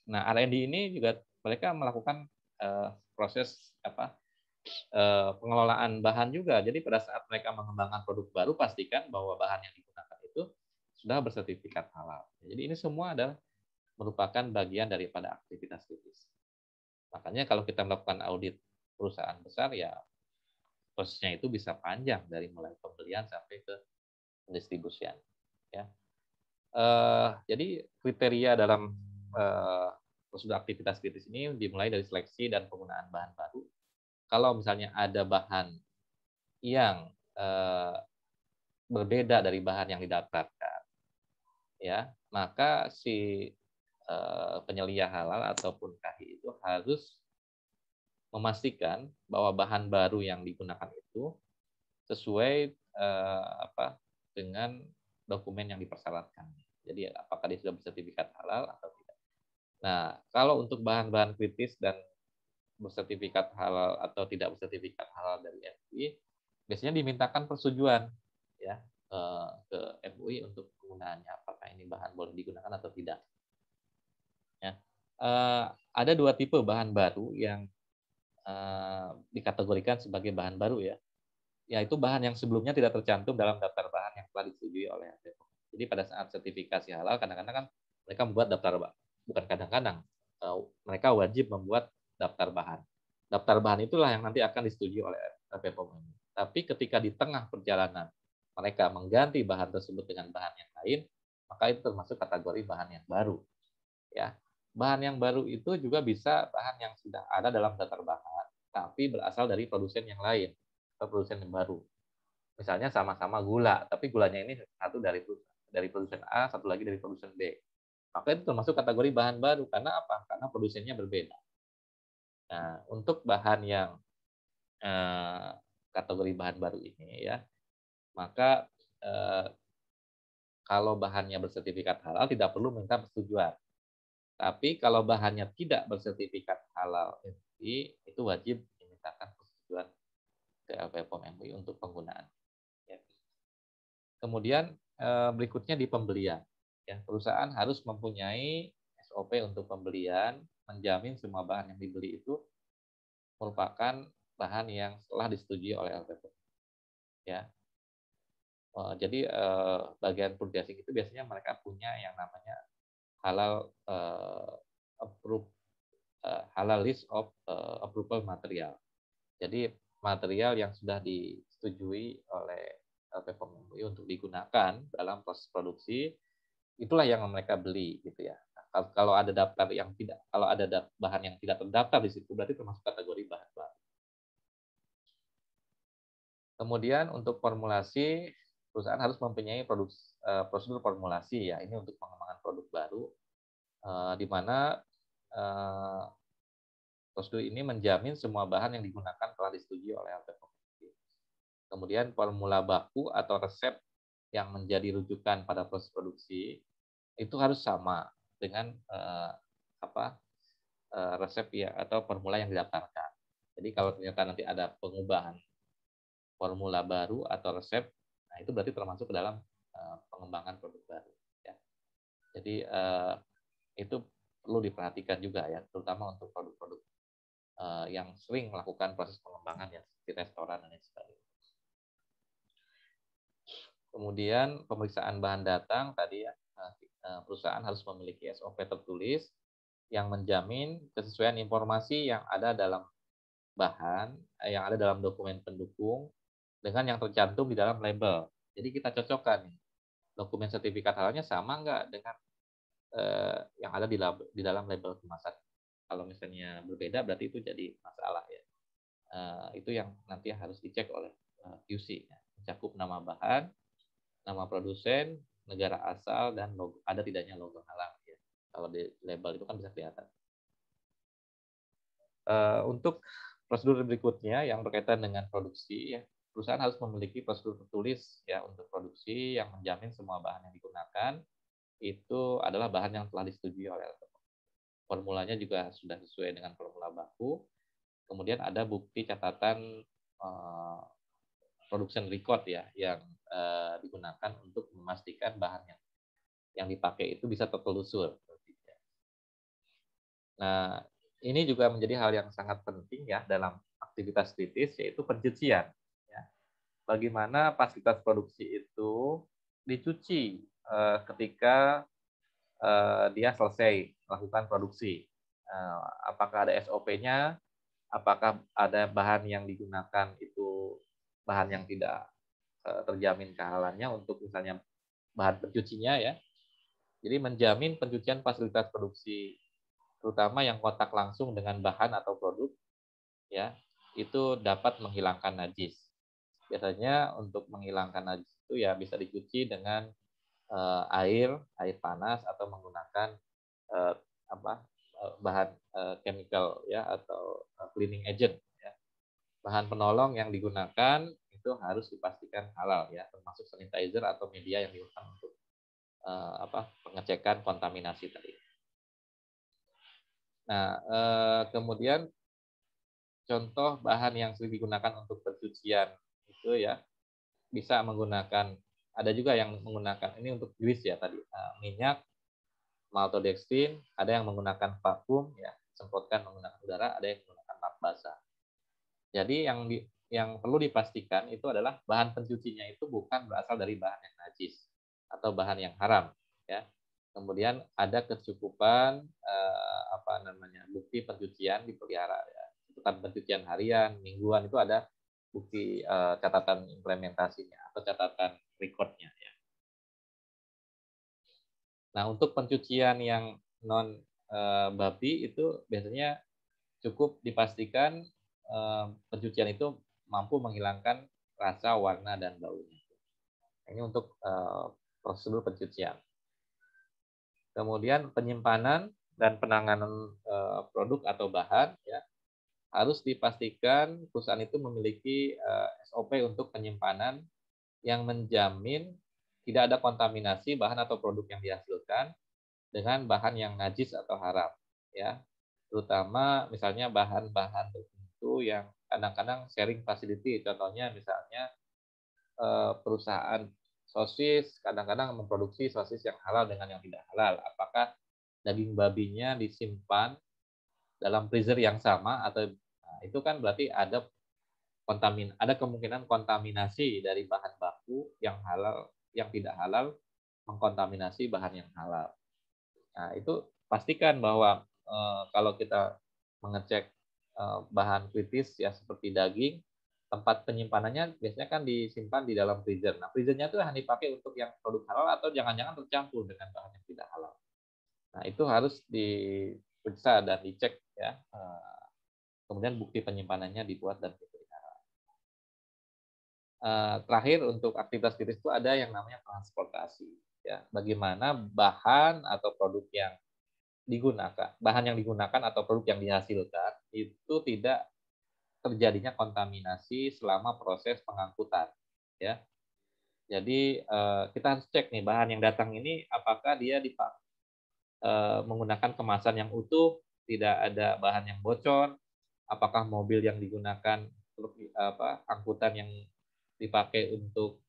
Nah, R&D ini juga mereka melakukan uh, proses apa uh, pengelolaan bahan juga. Jadi pada saat mereka mengembangkan produk baru pastikan bahwa bahan yang digunakan itu sudah bersertifikat halal. Jadi ini semua adalah merupakan bagian daripada aktivitas kritis. Makanya kalau kita melakukan audit perusahaan besar ya prosesnya itu bisa panjang dari mulai pembelian sampai ke pendistribusian. Ya, Uh, jadi kriteria dalam uh, prosedur aktivitas kritis ini dimulai dari seleksi dan penggunaan bahan baru. Kalau misalnya ada bahan yang uh, berbeda dari bahan yang didaftarkan, ya maka si uh, penyelia halal ataupun kahi itu harus memastikan bahwa bahan baru yang digunakan itu sesuai uh, apa dengan dokumen yang dipersyaratkan. Jadi apakah dia sudah bersertifikat halal atau tidak. Nah, kalau untuk bahan-bahan kritis dan bersertifikat halal atau tidak bersertifikat halal dari MUI, biasanya dimintakan persetujuan ya eh, ke MUI untuk penggunaannya apakah ini bahan boleh digunakan atau tidak. Ya. Eh, ada dua tipe bahan baru yang eh, dikategorikan sebagai bahan baru ya, yaitu bahan yang sebelumnya tidak tercantum dalam daftar bahan yang telah disetujui oleh APO jadi pada saat sertifikasi halal kadang-kadang kan mereka membuat daftar bukan kadang-kadang eh, mereka wajib membuat daftar bahan. Daftar bahan itulah yang nanti akan disetujui oleh BPOM. Tapi ketika di tengah perjalanan mereka mengganti bahan tersebut dengan bahan yang lain, maka itu termasuk kategori bahan yang baru. Ya, bahan yang baru itu juga bisa bahan yang sudah ada dalam daftar bahan, tapi berasal dari produsen yang lain atau produsen yang baru misalnya sama-sama gula, tapi gulanya ini satu dari perusahaan dari produsen A, satu lagi dari produsen B. Maka itu termasuk kategori bahan baru. Karena apa? Karena produsennya berbeda. Nah, untuk bahan yang eh, kategori bahan baru ini ya, maka eh, kalau bahannya bersertifikat halal tidak perlu minta persetujuan. Tapi kalau bahannya tidak bersertifikat halal MUI itu wajib dimintakan persetujuan ke LPPOM MUI untuk penggunaan. Ya. Kemudian Eh, berikutnya di pembelian. Ya, perusahaan harus mempunyai SOP untuk pembelian, menjamin semua bahan yang dibeli itu merupakan bahan yang telah disetujui oleh LPP. Ya. Eh, jadi eh, bagian purchasing itu biasanya mereka punya yang namanya halal uh, approve uh, halal list of uh, approval material. Jadi material yang sudah disetujui oleh Eh, platform MUI untuk digunakan dalam proses produksi itulah yang mereka beli gitu ya nah, kalau ada daftar yang tidak kalau ada bahan yang tidak terdaftar di situ berarti termasuk kategori bahan baru kemudian untuk formulasi perusahaan harus mempunyai produk, eh, prosedur formulasi ya ini untuk pengembangan produk baru eh, di mana prosedur ini menjamin semua bahan yang digunakan telah disetujui oleh LPPM Kemudian formula baku atau resep yang menjadi rujukan pada proses produksi itu harus sama dengan eh, apa eh, resep ya atau formula yang didaftarkan. Jadi kalau ternyata nanti ada pengubahan formula baru atau resep, nah itu berarti termasuk ke dalam eh, pengembangan produk baru. Ya. Jadi eh, itu perlu diperhatikan juga ya, terutama untuk produk-produk eh, yang sering melakukan proses pengembangan ya di restoran dan lain sebagainya. Kemudian pemeriksaan bahan datang tadi ya, eh, eh, perusahaan harus memiliki SOP tertulis yang menjamin kesesuaian informasi yang ada dalam bahan, eh, yang ada dalam dokumen pendukung dengan yang tercantum di dalam label. Jadi kita cocokkan Dokumen sertifikat halalnya sama enggak dengan eh, yang ada di, lab, di dalam label kemasan. Kalau misalnya berbeda berarti itu jadi masalah ya. Eh, itu yang nanti harus dicek oleh QC. Ya. Mencakup nama bahan, nama produsen, negara asal, dan logo, ada tidaknya logo halal. Ya. Kalau di label itu kan bisa kelihatan. Uh, untuk prosedur berikutnya yang berkaitan dengan produksi, ya, perusahaan harus memiliki prosedur tertulis ya untuk produksi yang menjamin semua bahan yang digunakan itu adalah bahan yang telah disetujui oleh formulanya juga sudah sesuai dengan formula baku. Kemudian ada bukti catatan eh, production record ya yang uh, digunakan untuk memastikan bahan yang yang dipakai itu bisa tertelusur. Nah, ini juga menjadi hal yang sangat penting ya dalam aktivitas kritis yaitu pencucian. Ya. Bagaimana fasilitas produksi itu dicuci eh, ketika eh, dia selesai melakukan produksi. Eh, apakah ada SOP-nya? Apakah ada bahan yang digunakan itu bahan yang tidak eh, terjamin kehalalannya untuk misalnya bahan pencucinya ya. Jadi menjamin pencucian fasilitas produksi terutama yang kontak langsung dengan bahan atau produk ya itu dapat menghilangkan najis. Biasanya untuk menghilangkan najis itu ya bisa dicuci dengan uh, air, air panas atau menggunakan uh, apa bahan uh, chemical ya atau cleaning agent bahan penolong yang digunakan itu harus dipastikan halal ya, termasuk sanitizer atau media yang digunakan untuk uh, apa pengecekan kontaminasi tadi. Nah, uh, kemudian contoh bahan yang sering digunakan untuk pencucian itu ya bisa menggunakan ada juga yang menggunakan ini untuk grease ya tadi uh, minyak maltodextrin, ada yang menggunakan vakum ya semprotkan menggunakan udara, ada yang menggunakan lap basah. Jadi yang di, yang perlu dipastikan itu adalah bahan pencucinya itu bukan berasal dari bahan yang najis atau bahan yang haram, ya. Kemudian ada kecukupan eh, apa namanya bukti pencucian dipelihara, ya. catatan pencucian harian, mingguan itu ada bukti eh, catatan implementasinya atau catatan recordnya, ya. Nah untuk pencucian yang non eh, babi itu biasanya cukup dipastikan Eh, pencucian itu mampu menghilangkan rasa, warna, dan baunya. Ini untuk eh, prosedur pencucian. Kemudian penyimpanan dan penanganan eh, produk atau bahan ya harus dipastikan perusahaan itu memiliki SOP untuk penyimpanan yang menjamin tidak ada kontaminasi bahan atau produk yang dihasilkan dengan bahan yang najis atau haram ya terutama misalnya bahan-bahan itu yang kadang-kadang sharing facility. Contohnya misalnya eh, perusahaan sosis kadang-kadang memproduksi sosis yang halal dengan yang tidak halal. Apakah daging babinya disimpan dalam freezer yang sama atau nah, itu kan berarti ada kontamin ada kemungkinan kontaminasi dari bahan baku yang halal yang tidak halal mengkontaminasi bahan yang halal. Nah, itu pastikan bahwa e, kalau kita mengecek Eh, bahan kritis ya seperti daging, tempat penyimpanannya biasanya kan disimpan di dalam freezer. Nah, freezernya itu hanya dipakai untuk yang produk halal atau jangan-jangan tercampur dengan bahan yang tidak halal. Nah, itu harus diperiksa dan dicek ya. Eh, kemudian bukti penyimpanannya dibuat dan dipelihara. Eh, terakhir untuk aktivitas kritis itu ada yang namanya transportasi. Ya, bagaimana bahan atau produk yang digunakan, bahan yang digunakan atau produk yang dihasilkan itu tidak terjadinya kontaminasi selama proses pengangkutan, ya. Jadi eh, kita harus cek nih bahan yang datang ini apakah dia dipak eh, menggunakan kemasan yang utuh, tidak ada bahan yang bocor, apakah mobil yang digunakan apa angkutan yang dipakai untuk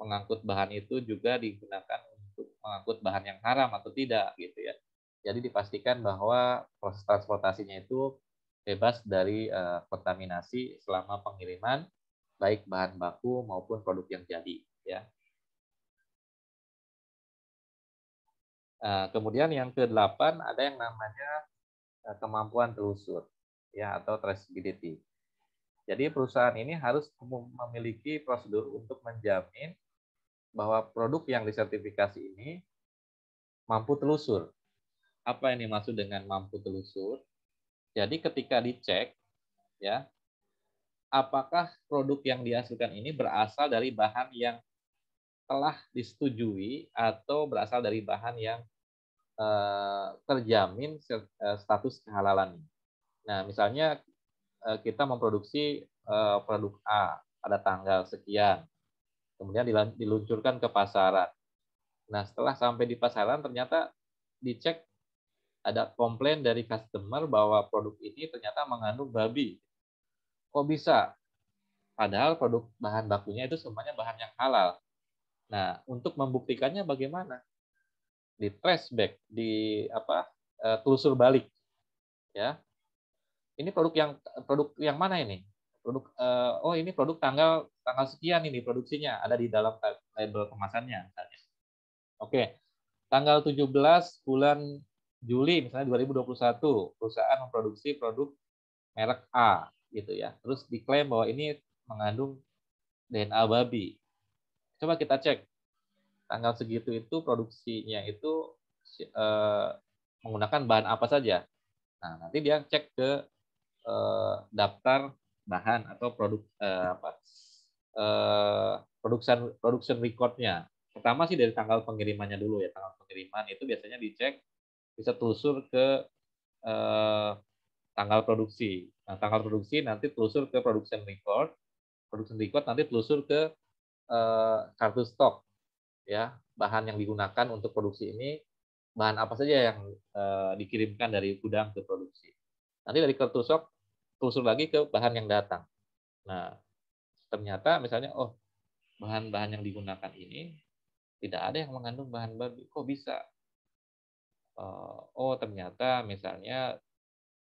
mengangkut bahan itu juga digunakan untuk mengangkut bahan yang haram atau tidak gitu ya. Jadi dipastikan bahwa proses transportasinya itu bebas dari uh, kontaminasi selama pengiriman baik bahan baku maupun produk yang jadi ya. Uh, kemudian yang ke-8 ada yang namanya uh, kemampuan telusur ya atau traceability. Jadi perusahaan ini harus memiliki prosedur untuk menjamin bahwa produk yang disertifikasi ini mampu telusur apa yang dimaksud dengan mampu telusur. Jadi ketika dicek, ya, apakah produk yang dihasilkan ini berasal dari bahan yang telah disetujui atau berasal dari bahan yang eh, terjamin eh, status kehalalan. Nah, misalnya eh, kita memproduksi eh, produk A pada tanggal sekian, kemudian diluncurkan ke pasaran. Nah, setelah sampai di pasaran ternyata dicek ada komplain dari customer bahwa produk ini ternyata mengandung babi. Kok bisa? Padahal produk bahan bakunya itu semuanya bahan yang halal. Nah, untuk membuktikannya bagaimana? Di traceback, di apa? Eh, telusur balik. Ya. Ini produk yang produk yang mana ini? Produk eh, oh ini produk tanggal tanggal sekian ini produksinya ada di dalam label kemasannya misalnya. Oke. Tanggal 17 bulan Juli misalnya 2021 perusahaan memproduksi produk merek A gitu ya. Terus diklaim bahwa ini mengandung DNA babi. Coba kita cek tanggal segitu itu produksinya itu e, menggunakan bahan apa saja. Nah, nanti dia cek ke e, daftar bahan atau produk eh, apa eh, production production recordnya. Pertama sih dari tanggal pengirimannya dulu ya. Tanggal pengiriman itu biasanya dicek bisa telusur ke eh, tanggal produksi. Nah, tanggal produksi nanti telusur ke production record, production record nanti telusur ke eh, kartu stok, ya bahan yang digunakan untuk produksi ini, bahan apa saja yang eh, dikirimkan dari gudang ke produksi. Nanti dari kartu stok telusur lagi ke bahan yang datang. Nah, ternyata misalnya, oh bahan-bahan yang digunakan ini tidak ada yang mengandung bahan babi. Kok bisa? Eh, oh ternyata misalnya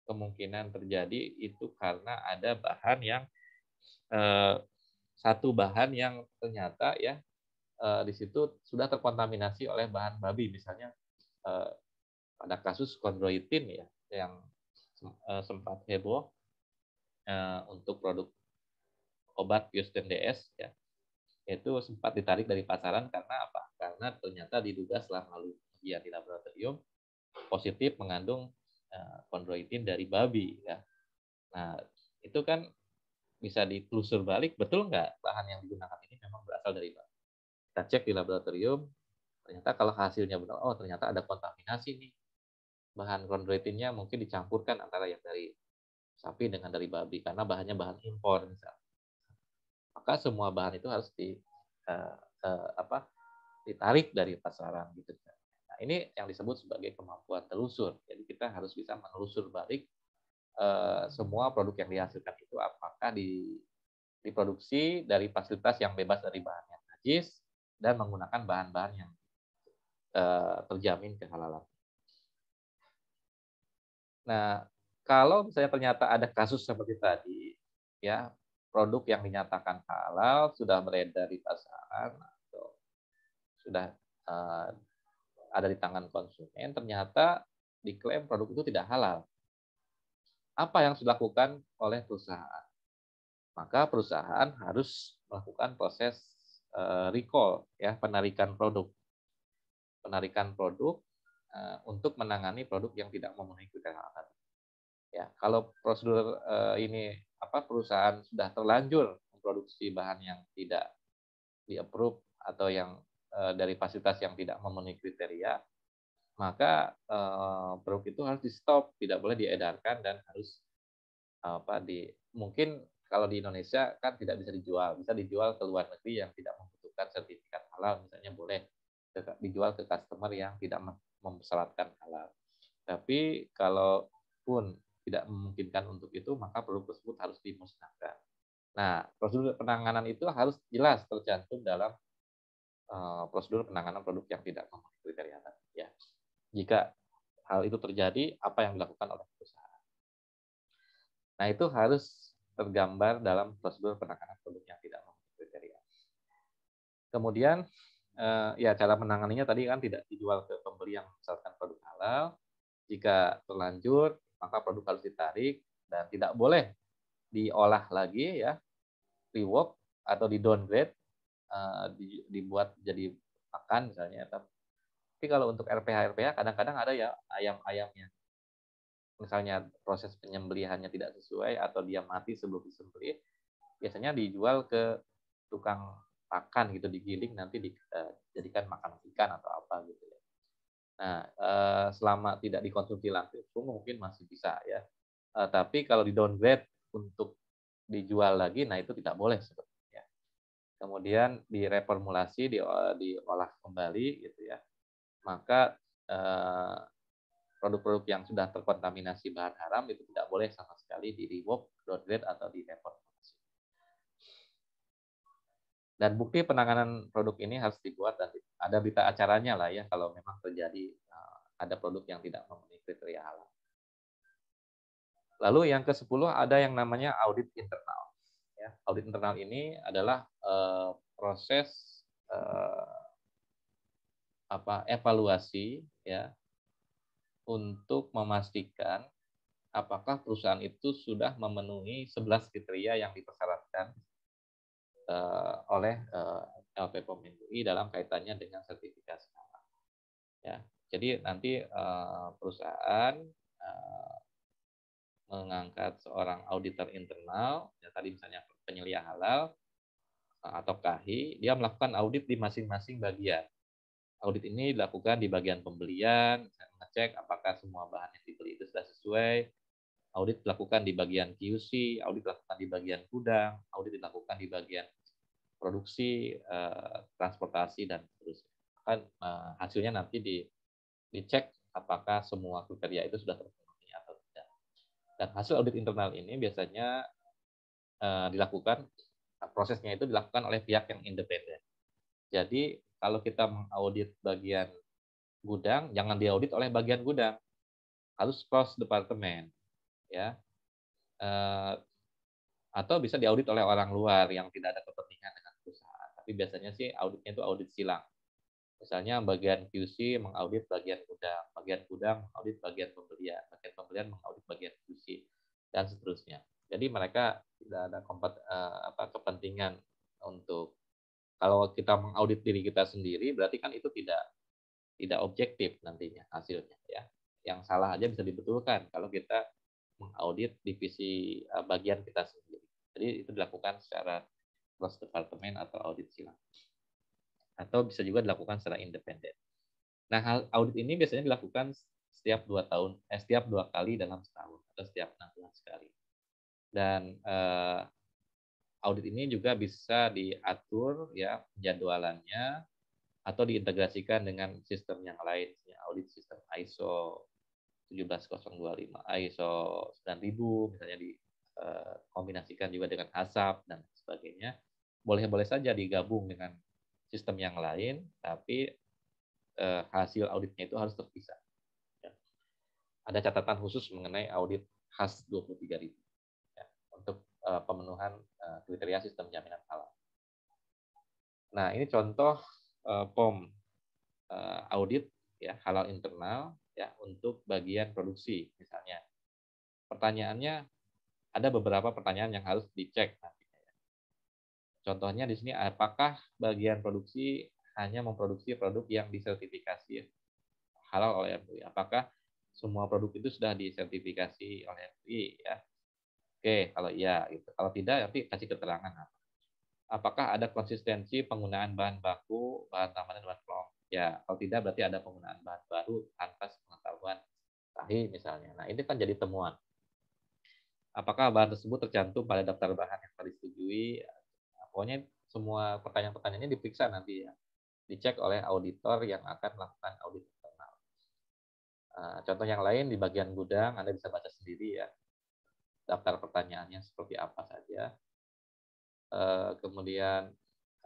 kemungkinan terjadi itu karena ada bahan yang eh, satu bahan yang ternyata ya eh, di situ sudah terkontaminasi oleh bahan babi misalnya pada kasus kondroitin ya yang sempat heboh untuk produk obat Houston DS ya itu sempat ditarik dari pasaran karena apa? Karena ternyata diduga setelah melalui ujian di laboratorium positif mengandung kondroitin eh, dari babi ya. Nah, itu kan bisa ditelusur balik betul nggak bahan yang digunakan ini memang berasal dari babi. Kita cek di laboratorium, ternyata kalau hasilnya benar, oh ternyata ada kontaminasi nih. Bahan kondroitinnya mungkin dicampurkan antara yang dari sapi dengan dari babi karena bahannya bahan impor misalnya. Maka semua bahan itu harus di uh, uh, apa ditarik dari pasaran gitu kan ini yang disebut sebagai kemampuan telusur. Jadi kita harus bisa menelusur balik eh, semua produk yang dihasilkan itu apakah di, diproduksi dari fasilitas yang bebas dari bahan yang najis dan menggunakan bahan-bahan yang eh, terjamin kehalalan. Nah, kalau misalnya ternyata ada kasus seperti tadi, ya produk yang dinyatakan halal sudah beredar di pasaran atau sudah eh, ada di tangan konsumen ternyata diklaim produk itu tidak halal. Apa yang sudah dilakukan oleh perusahaan? Maka perusahaan harus melakukan proses eh, recall ya, penarikan produk. Penarikan produk eh, untuk menangani produk yang tidak memenuhi kriteria Ya, kalau prosedur eh, ini apa perusahaan sudah terlanjur memproduksi bahan yang tidak di approve atau yang Eh, dari fasilitas yang tidak memenuhi kriteria, maka eh, produk itu harus di stop, tidak boleh diedarkan dan harus apa di mungkin kalau di Indonesia kan tidak bisa dijual, bisa dijual ke luar negeri yang tidak membutuhkan sertifikat halal, misalnya boleh dijual ke customer yang tidak mempersyaratkan halal. Tapi kalau pun tidak memungkinkan untuk itu, maka produk tersebut harus dimusnahkan. Nah, prosedur penanganan itu harus jelas tercantum dalam Eh, prosedur penanganan produk yang tidak memenuhi kriteria tadi. Ya. Jika hal itu terjadi, apa yang dilakukan oleh perusahaan? Nah itu harus tergambar dalam prosedur penanganan produk yang tidak memenuhi kriteria. Kemudian eh, ya cara menanganinya tadi kan tidak dijual ke pembeli yang misalkan produk halal. Jika terlanjur, maka produk harus ditarik dan tidak boleh diolah lagi ya, rework atau di downgrade Eh, dibuat jadi pakan misalnya. Ya, tapi kalau untuk RPH RPH kadang-kadang ada ya ayam-ayamnya. Misalnya proses penyembelihannya tidak sesuai atau dia mati sebelum disembelih, biasanya dijual ke tukang pakan gitu digiling nanti dijadikan eh, makan ikan atau apa gitu ya. Nah, eh, selama tidak dikonsumsi langsung mungkin masih bisa ya. tapi kalau di downgrade untuk dijual lagi, nah itu tidak boleh seperti kemudian direformulasi, diolah kembali gitu ya. Maka eh, produk-produk yang sudah terkontaminasi bahan haram itu tidak boleh sama sekali di rework, downgrade atau direformulasi. Dan bukti penanganan produk ini harus dibuat dan ada berita acaranya lah ya kalau memang terjadi eh, ada produk yang tidak memenuhi kriteria halal. Lalu yang ke-10 ada yang namanya audit internal. Ya, audit internal ini adalah uh, proses uh, apa evaluasi ya untuk memastikan apakah perusahaan itu sudah memenuhi 11 kriteria yang dipersyaratkan uh, oleh uh, LP dalam kaitannya dengan sertifikasi halal. Ya, jadi nanti uh, perusahaan uh, mengangkat seorang auditor internal, ya tadi misalnya penyelia halal eh, atau KAHI, dia melakukan audit di masing-masing bagian. Audit ini dilakukan di bagian pembelian, mengecek apakah semua bahan yang dibeli itu sudah sesuai. Audit dilakukan di bagian QC, audit dilakukan di bagian gudang, audit dilakukan di bagian produksi, eh, transportasi dan seterusnya. Kan eh, hasilnya nanti di dicek apakah semua kriteria itu sudah terpenuhi atau tidak. Dan hasil audit internal ini biasanya Eh, dilakukan eh, prosesnya itu dilakukan oleh pihak yang independen. Jadi kalau kita mengaudit bagian gudang, jangan diaudit oleh bagian gudang, harus cross departemen, ya. Eh, atau bisa diaudit oleh orang luar yang tidak ada kepentingan dengan perusahaan. Tapi biasanya sih auditnya itu audit silang. Misalnya bagian QC mengaudit bagian gudang, bagian gudang mengaudit bagian pembelian, bagian pembelian mengaudit bagian QC, dan seterusnya. Jadi mereka tidak ada kompet, uh, apa, kepentingan untuk kalau kita mengaudit diri kita sendiri berarti kan itu tidak tidak objektif nantinya hasilnya ya. Yang salah aja bisa dibetulkan kalau kita mengaudit divisi uh, bagian kita sendiri. Jadi itu dilakukan secara cross department atau audit silang. Atau bisa juga dilakukan secara independen. Nah, hal audit ini biasanya dilakukan setiap dua tahun, eh, setiap dua kali dalam setahun atau setiap enam bulan sekali dan uh, audit ini juga bisa diatur ya jadwalannya atau diintegrasikan dengan sistem yang lain audit sistem ISO 17025 ISO 9000 misalnya dikombinasikan eh, juga dengan ASAP dan sebagainya boleh-boleh saja digabung dengan sistem yang lain tapi eh, hasil auditnya itu harus terpisah ya. ada catatan khusus mengenai audit khas 23.000 untuk uh, pemenuhan uh, kriteria sistem jaminan halal. Nah, ini contoh uh, POM uh, audit ya halal internal ya untuk bagian produksi misalnya. Pertanyaannya ada beberapa pertanyaan yang harus dicek nantinya. Contohnya di sini apakah bagian produksi hanya memproduksi produk yang disertifikasi halal oleh MUI? Apakah semua produk itu sudah disertifikasi oleh MUI ya? Oke, kalau iya. Gitu. Kalau tidak, nanti kasih keterangan apa. Apakah ada konsistensi penggunaan bahan baku, bahan tambahan, dan bahan kelompok? Ya, kalau tidak berarti ada penggunaan bahan baru tanpa pengetahuan tahi misalnya. Nah, ini kan jadi temuan. Apakah bahan tersebut tercantum pada daftar bahan yang telah disetujui? Pokoknya semua pertanyaan pertanyaan ini diperiksa nanti ya. Dicek oleh auditor yang akan melakukan audit internal. Nah, contoh yang lain di bagian gudang, Anda bisa baca sendiri ya daftar pertanyaannya seperti apa saja. E, kemudian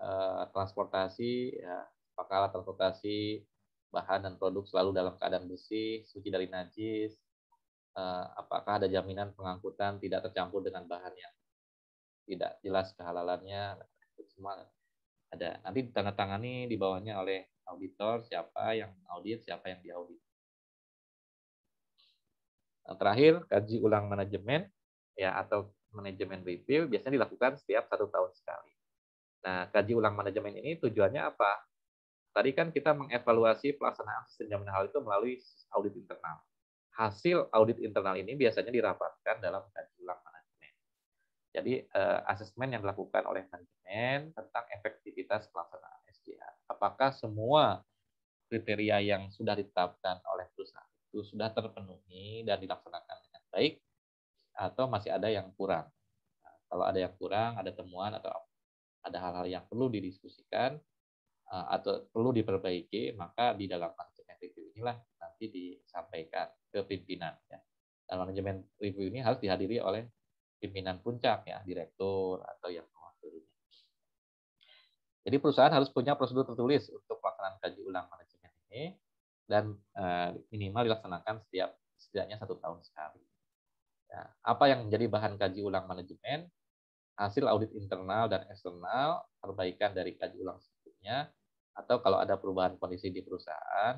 e, transportasi, ya, apakah transportasi bahan dan produk selalu dalam keadaan bersih, suci dari najis, e, apakah ada jaminan pengangkutan tidak tercampur dengan bahan yang tidak jelas kehalalannya, nah, semua ada. Nanti ditandatangani di bawahnya oleh auditor siapa yang audit, siapa yang diaudit. Nah, terakhir, kaji ulang manajemen ya atau manajemen review biasanya dilakukan setiap satu tahun sekali. Nah, kaji ulang manajemen ini tujuannya apa? Tadi kan kita mengevaluasi pelaksanaan sistem jaminan itu melalui audit internal. Hasil audit internal ini biasanya dirapatkan dalam kaji ulang manajemen. Jadi, eh, asesmen yang dilakukan oleh manajemen tentang efektivitas pelaksanaan SDA. Apakah semua kriteria yang sudah ditetapkan oleh perusahaan itu sudah terpenuhi dan dilaksanakan dengan baik atau masih ada yang kurang. Nah, kalau ada yang kurang, ada temuan atau ada hal-hal yang perlu didiskusikan eh, atau perlu diperbaiki, maka di dalam manajemen review inilah nanti disampaikan ke pimpinan. Ya. Dan manajemen review ini harus dihadiri oleh pimpinan puncak, ya, direktur atau yang mewakilinya. Jadi perusahaan harus punya prosedur tertulis untuk pelaksanaan kaji ulang manajemen ini dan eh, minimal dilaksanakan setiap setidaknya satu tahun sekali. Ya, apa yang menjadi bahan kaji ulang manajemen, hasil audit internal dan eksternal, perbaikan dari kaji ulang sebelumnya, atau kalau ada perubahan kondisi di perusahaan,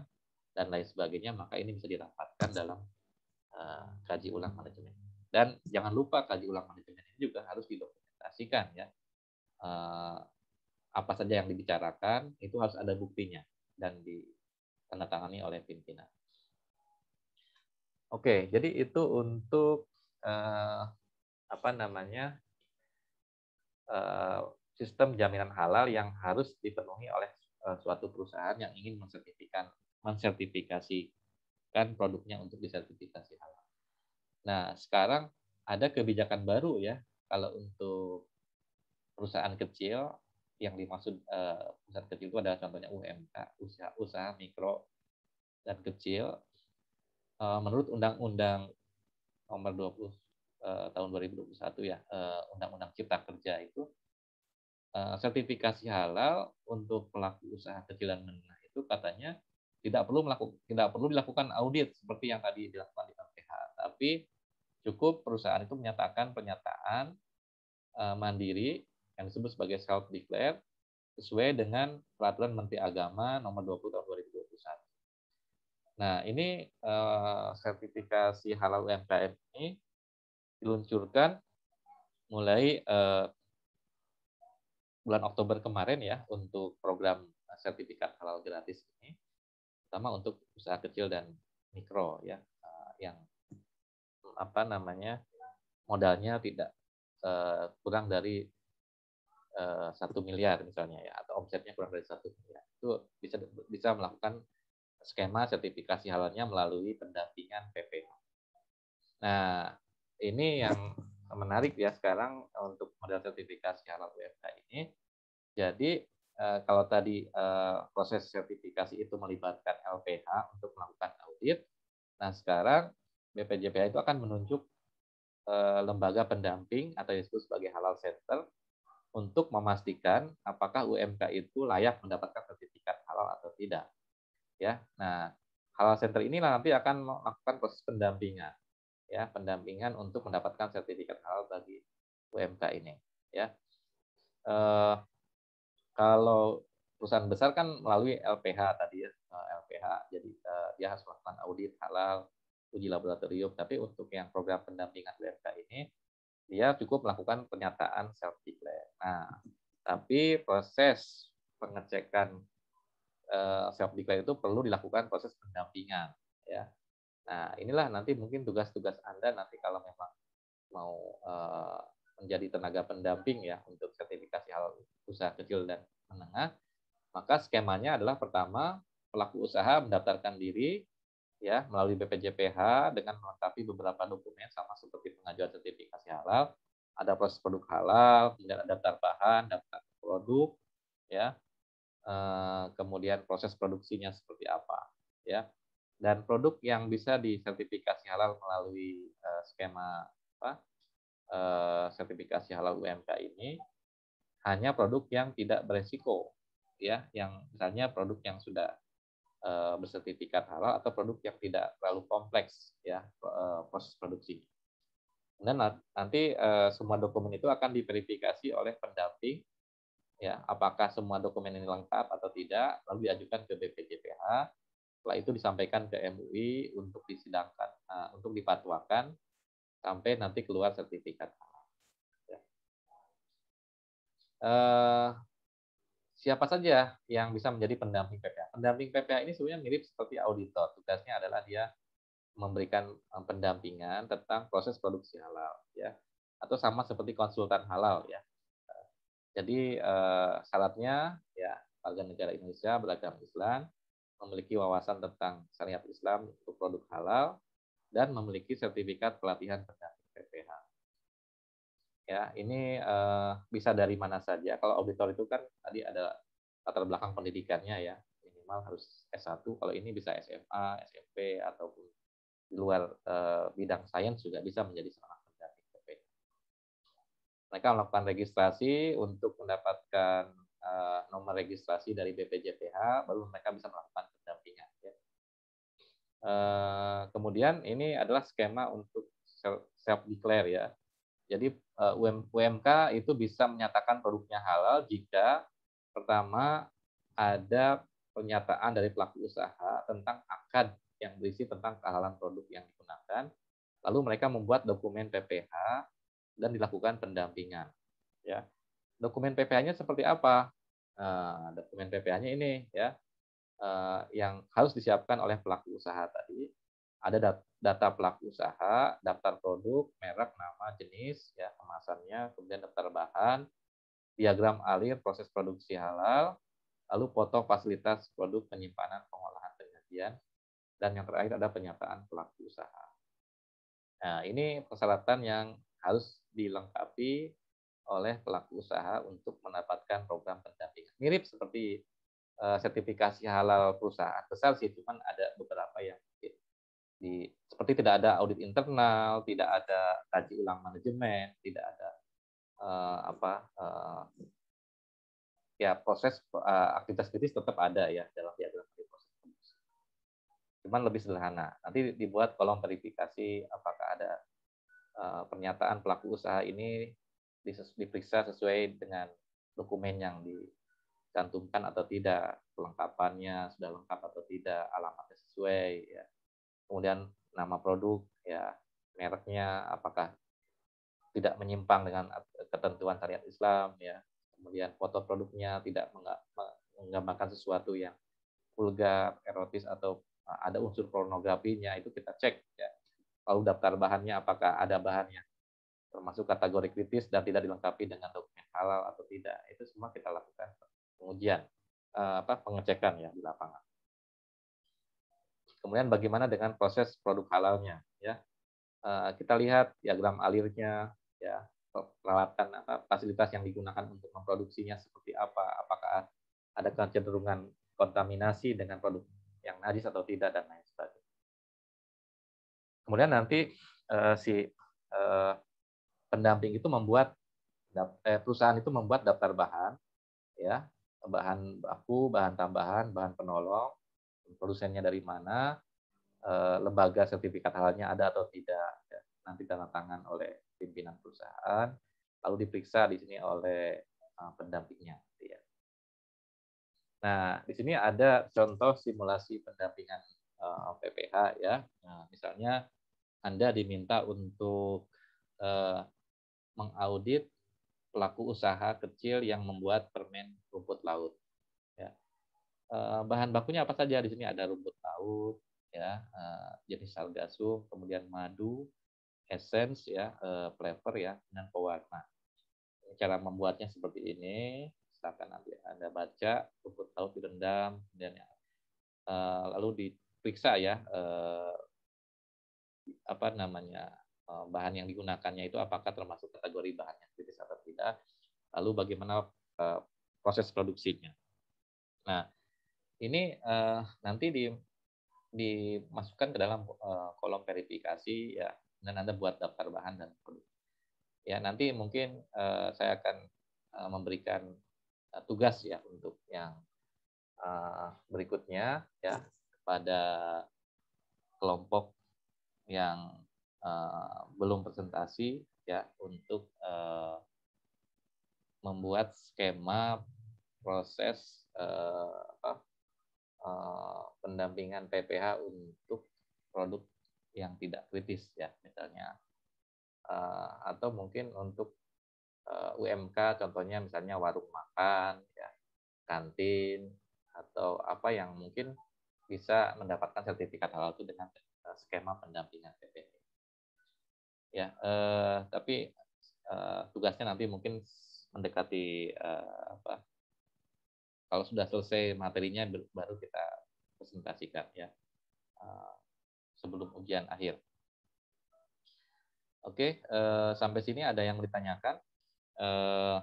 dan lain sebagainya, maka ini bisa dirapatkan dalam uh, kaji ulang manajemen. Dan jangan lupa kaji ulang manajemen ini juga harus didokumentasikan ya. Uh, apa saja yang dibicarakan itu harus ada buktinya dan ditandatangani oleh pimpinan. Oke, jadi itu untuk eh, apa namanya eh, sistem jaminan halal yang harus dipenuhi oleh eh, suatu perusahaan yang ingin mensertifikan mensertifikasikan produknya untuk disertifikasi halal. Nah sekarang ada kebijakan baru ya kalau untuk perusahaan kecil yang dimaksud eh, perusahaan kecil itu adalah contohnya UMK usaha usaha mikro dan kecil eh, menurut undang-undang nomor 20 eh, tahun 2021 ya undang eh, Undang-Undang Cipta Kerja itu eh, sertifikasi halal untuk pelaku usaha kecil dan menengah itu katanya tidak perlu melakukan tidak perlu dilakukan audit seperti yang tadi dilakukan di KPH, tapi cukup perusahaan itu menyatakan pernyataan eh, mandiri yang disebut sebagai self declare sesuai dengan peraturan Menteri Agama nomor 20 tahun Nah, ini uh, sertifikasi halal UMKM ini diluncurkan mulai uh, bulan Oktober kemarin ya untuk program sertifikat halal gratis ini, terutama untuk usaha kecil dan mikro ya uh, yang apa namanya modalnya tidak uh, kurang dari satu uh, miliar misalnya ya atau omsetnya kurang dari satu miliar itu bisa bisa melakukan skema sertifikasi halalnya melalui pendampingan PPH. Nah, ini yang menarik ya sekarang untuk model sertifikasi halal UMK ini. Jadi eh, kalau tadi eh, proses sertifikasi itu melibatkan LPH untuk melakukan audit, nah sekarang BPJPH itu akan menunjuk eh, lembaga pendamping atau disebut sebagai halal center untuk memastikan apakah UMK itu layak mendapatkan sertifikat halal atau tidak ya. Nah, halal center inilah nanti akan melakukan proses pendampingan ya, pendampingan untuk mendapatkan sertifikat halal bagi UMK ini ya. Eh, kalau perusahaan besar kan melalui LPH tadi ya, LPH eh, jadi eh, dia harus melakukan audit halal, uji laboratorium, tapi untuk yang program pendampingan UMK ini dia cukup melakukan pernyataan self declare. Nah, tapi proses pengecekan Eh, self declare itu perlu dilakukan proses pendampingan ya. Nah, inilah nanti mungkin tugas-tugas Anda nanti kalau memang mau eh, menjadi tenaga pendamping ya untuk sertifikasi hal usaha kecil dan menengah, maka skemanya adalah pertama pelaku usaha mendaftarkan diri ya melalui BPJPH dengan melengkapi beberapa dokumen sama seperti pengajuan sertifikasi halal, ada proses produk halal, kemudian ada daftar bahan, daftar produk ya Eh, kemudian proses produksinya seperti apa ya dan produk yang bisa disertifikasi halal melalui eh, skema apa, eh, sertifikasi halal UMK ini hanya produk yang tidak beresiko ya yang misalnya produk yang sudah bersertifikat halal atau produk yang tidak terlalu kompleks ya proses produksi dan nanti semua dokumen itu akan diverifikasi oleh pendamping ya apakah semua dokumen ini lengkap atau tidak lalu diajukan ke BPJPH setelah itu disampaikan ke MUI untuk disidangkan uh, untuk dipatuakan sampai nanti keluar sertifikat ya. uh, siapa saja yang bisa menjadi pendamping PPH pendamping PPH ini sebenarnya mirip seperti auditor tugasnya adalah dia memberikan eh, pendampingan tentang proses produksi halal ya atau sama seperti konsultan halal ya jadi eh, syaratnya ya warga negara Indonesia beragama Islam memiliki wawasan tentang syariat Islam untuk produk halal dan memiliki sertifikat pelatihan pendamping PPH. Ya, ini eh, bisa dari mana saja. Kalau auditor itu kan tadi ada latar belakang pendidikannya ya, minimal harus S1. Kalau ini bisa SMA, SMP ataupun di luar eh, bidang sains juga bisa menjadi mereka melakukan registrasi untuk mendapatkan uh, nomor registrasi dari BPJPH, baru mereka bisa melakukan pendampingan. Ya. Uh, kemudian ini adalah skema untuk self declare ya. Jadi uh, eh, UMK itu bisa menyatakan produknya halal jika pertama ada pernyataan dari pelaku usaha tentang akad yang berisi tentang kehalalan produk yang digunakan. Lalu mereka membuat dokumen PPH dan dilakukan pendampingan. Ya, dokumen PPH-nya seperti apa? Nah, dokumen PPH-nya ini ya eh, yang harus disiapkan oleh pelaku usaha tadi. Ada data pelaku usaha, daftar produk, merek, nama, jenis, ya kemasannya, kemudian daftar bahan, diagram alir proses produksi halal, lalu foto fasilitas produk penyimpanan, pengolahan, penyajian, dan yang terakhir ada penyataan pelaku usaha. Nah, ini persyaratan yang harus dilengkapi oleh pelaku usaha untuk mendapatkan program pendampingan. Mirip seperti uh, sertifikasi halal perusahaan besar sih, cuman ada beberapa yang mungkin di seperti tidak ada audit internal, tidak ada kaji ulang manajemen, tidak ada uh, apa uh, ya proses uh, aktivitas kritis tetap ada ya dalam diagram proses. Cuman lebih sederhana. Nanti dibuat kolom verifikasi apakah ada Eh, pernyataan pelaku usaha ini diperiksa sesuai dengan dokumen yang dicantumkan atau tidak, kelengkapannya sudah lengkap atau tidak, alamatnya sesuai, ya. kemudian nama produk, ya mereknya apakah tidak menyimpang dengan ketentuan syariat Islam, ya kemudian foto produknya tidak menggambarkan sesuatu yang vulgar, erotis atau eh, ada unsur pornografinya itu kita cek ya lalu daftar bahannya apakah ada bahannya termasuk kategori kritis dan tidak dilengkapi dengan dokumen halal atau tidak itu semua kita lakukan pengujian eh, apa pengecekan ya di lapangan kemudian bagaimana dengan proses produk halalnya ya eh, kita lihat diagram alirnya ya peralatan apa fasilitas yang digunakan untuk memproduksinya seperti apa apakah ada kecenderungan kontaminasi dengan produk yang najis atau tidak dan lain sebagainya Kemudian nanti uh, si uh, pendamping itu membuat eh, perusahaan itu membuat daftar bahan, ya bahan baku, bahan tambahan, bahan penolong, produsennya dari mana, uh, lembaga sertifikat halalnya ada atau tidak, ya. nanti tanda tangan oleh pimpinan perusahaan, lalu diperiksa di sini oleh uh, pendampingnya. Gitu ya. Nah, di sini ada contoh simulasi pendampingan PPH ya. Nah, misalnya anda diminta untuk eh, mengaudit pelaku usaha kecil yang membuat permen rumput laut. Ya. Eh, bahan bakunya apa saja di sini ada rumput laut, ya eh, jenis sargasum, kemudian madu, essence ya, eh, flavor ya, dan pewarna. Cara membuatnya seperti ini. Silahkan nanti Anda baca rumput laut direndam, kemudian ya, lalu diperiksa ya eh, apa namanya eh, bahan yang digunakannya itu apakah termasuk kategori bahan yang kritis atau tidak, lalu bagaimana uh, proses produksinya. Nah, ini uh, nanti di dimasukkan ke dalam uh, kolom verifikasi ya, dan Anda buat daftar bahan dan produk. Ya, nanti mungkin uh, saya akan uh, memberikan uh, tugas ya untuk yang uh, berikutnya ya kepada kelompok yang uh, belum presentasi ya untuk uh, membuat skema proses uh, uh, pendampingan PPH untuk produk yang tidak kritis ya misalnya uh, atau mungkin untuk uh, UMK contohnya misalnya warung makan ya kantin atau apa yang mungkin bisa mendapatkan sertifikat halal itu dengan Eh, skema pendampingan PPH. Ya, eh, tapi eh, tugasnya nanti mungkin mendekati eh, apa? Kalau sudah selesai materinya baru kita presentasikan ya eh, sebelum ujian akhir. Oke, eh, sampai sini ada yang ditanyakan eh,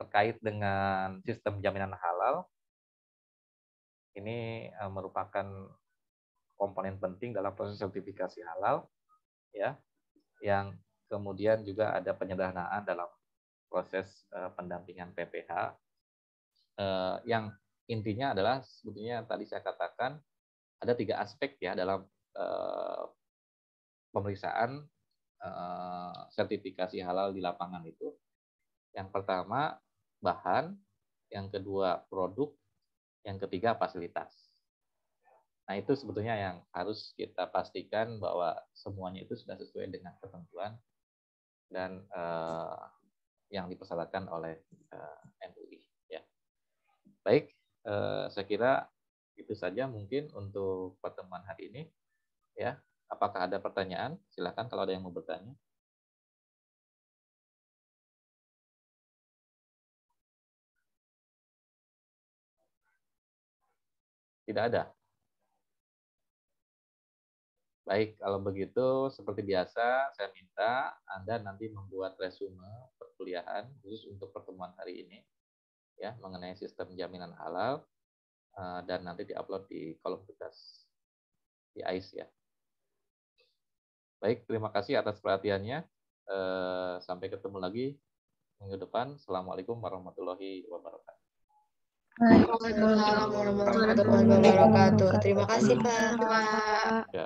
terkait dengan sistem jaminan halal. Ini eh, merupakan komponen penting dalam proses sertifikasi halal ya yang kemudian juga ada penyederhanaan dalam proses uh, pendampingan PPH uh, eh, yang intinya adalah sebetulnya tadi saya katakan ada tiga aspek ya dalam uh, pemeriksaan uh, sertifikasi halal di lapangan itu yang pertama bahan yang kedua produk yang ketiga fasilitas Nah, itu sebetulnya yang harus kita pastikan bahwa semuanya itu sudah sesuai dengan ketentuan dan uh, yang dipersyaratkan oleh uh, eh, MUI. Ya. Baik, uh, saya kira itu saja mungkin untuk pertemuan hari ini. Ya, apakah ada pertanyaan? Silahkan kalau ada yang mau bertanya. Tidak ada. Baik, kalau begitu seperti biasa saya minta Anda nanti membuat resume perkuliahan khusus untuk pertemuan hari ini ya mengenai sistem jaminan halal eh, dan nanti diupload di kolom tugas di Ais ya. Baik, terima kasih atas perhatiannya. Eh, sampai ketemu lagi minggu depan. Assalamualaikum warahmatullahi wabarakatuh. Waalaikumsalam warahmatullahi wabarakatuh. Terima kasih Pak. Ya.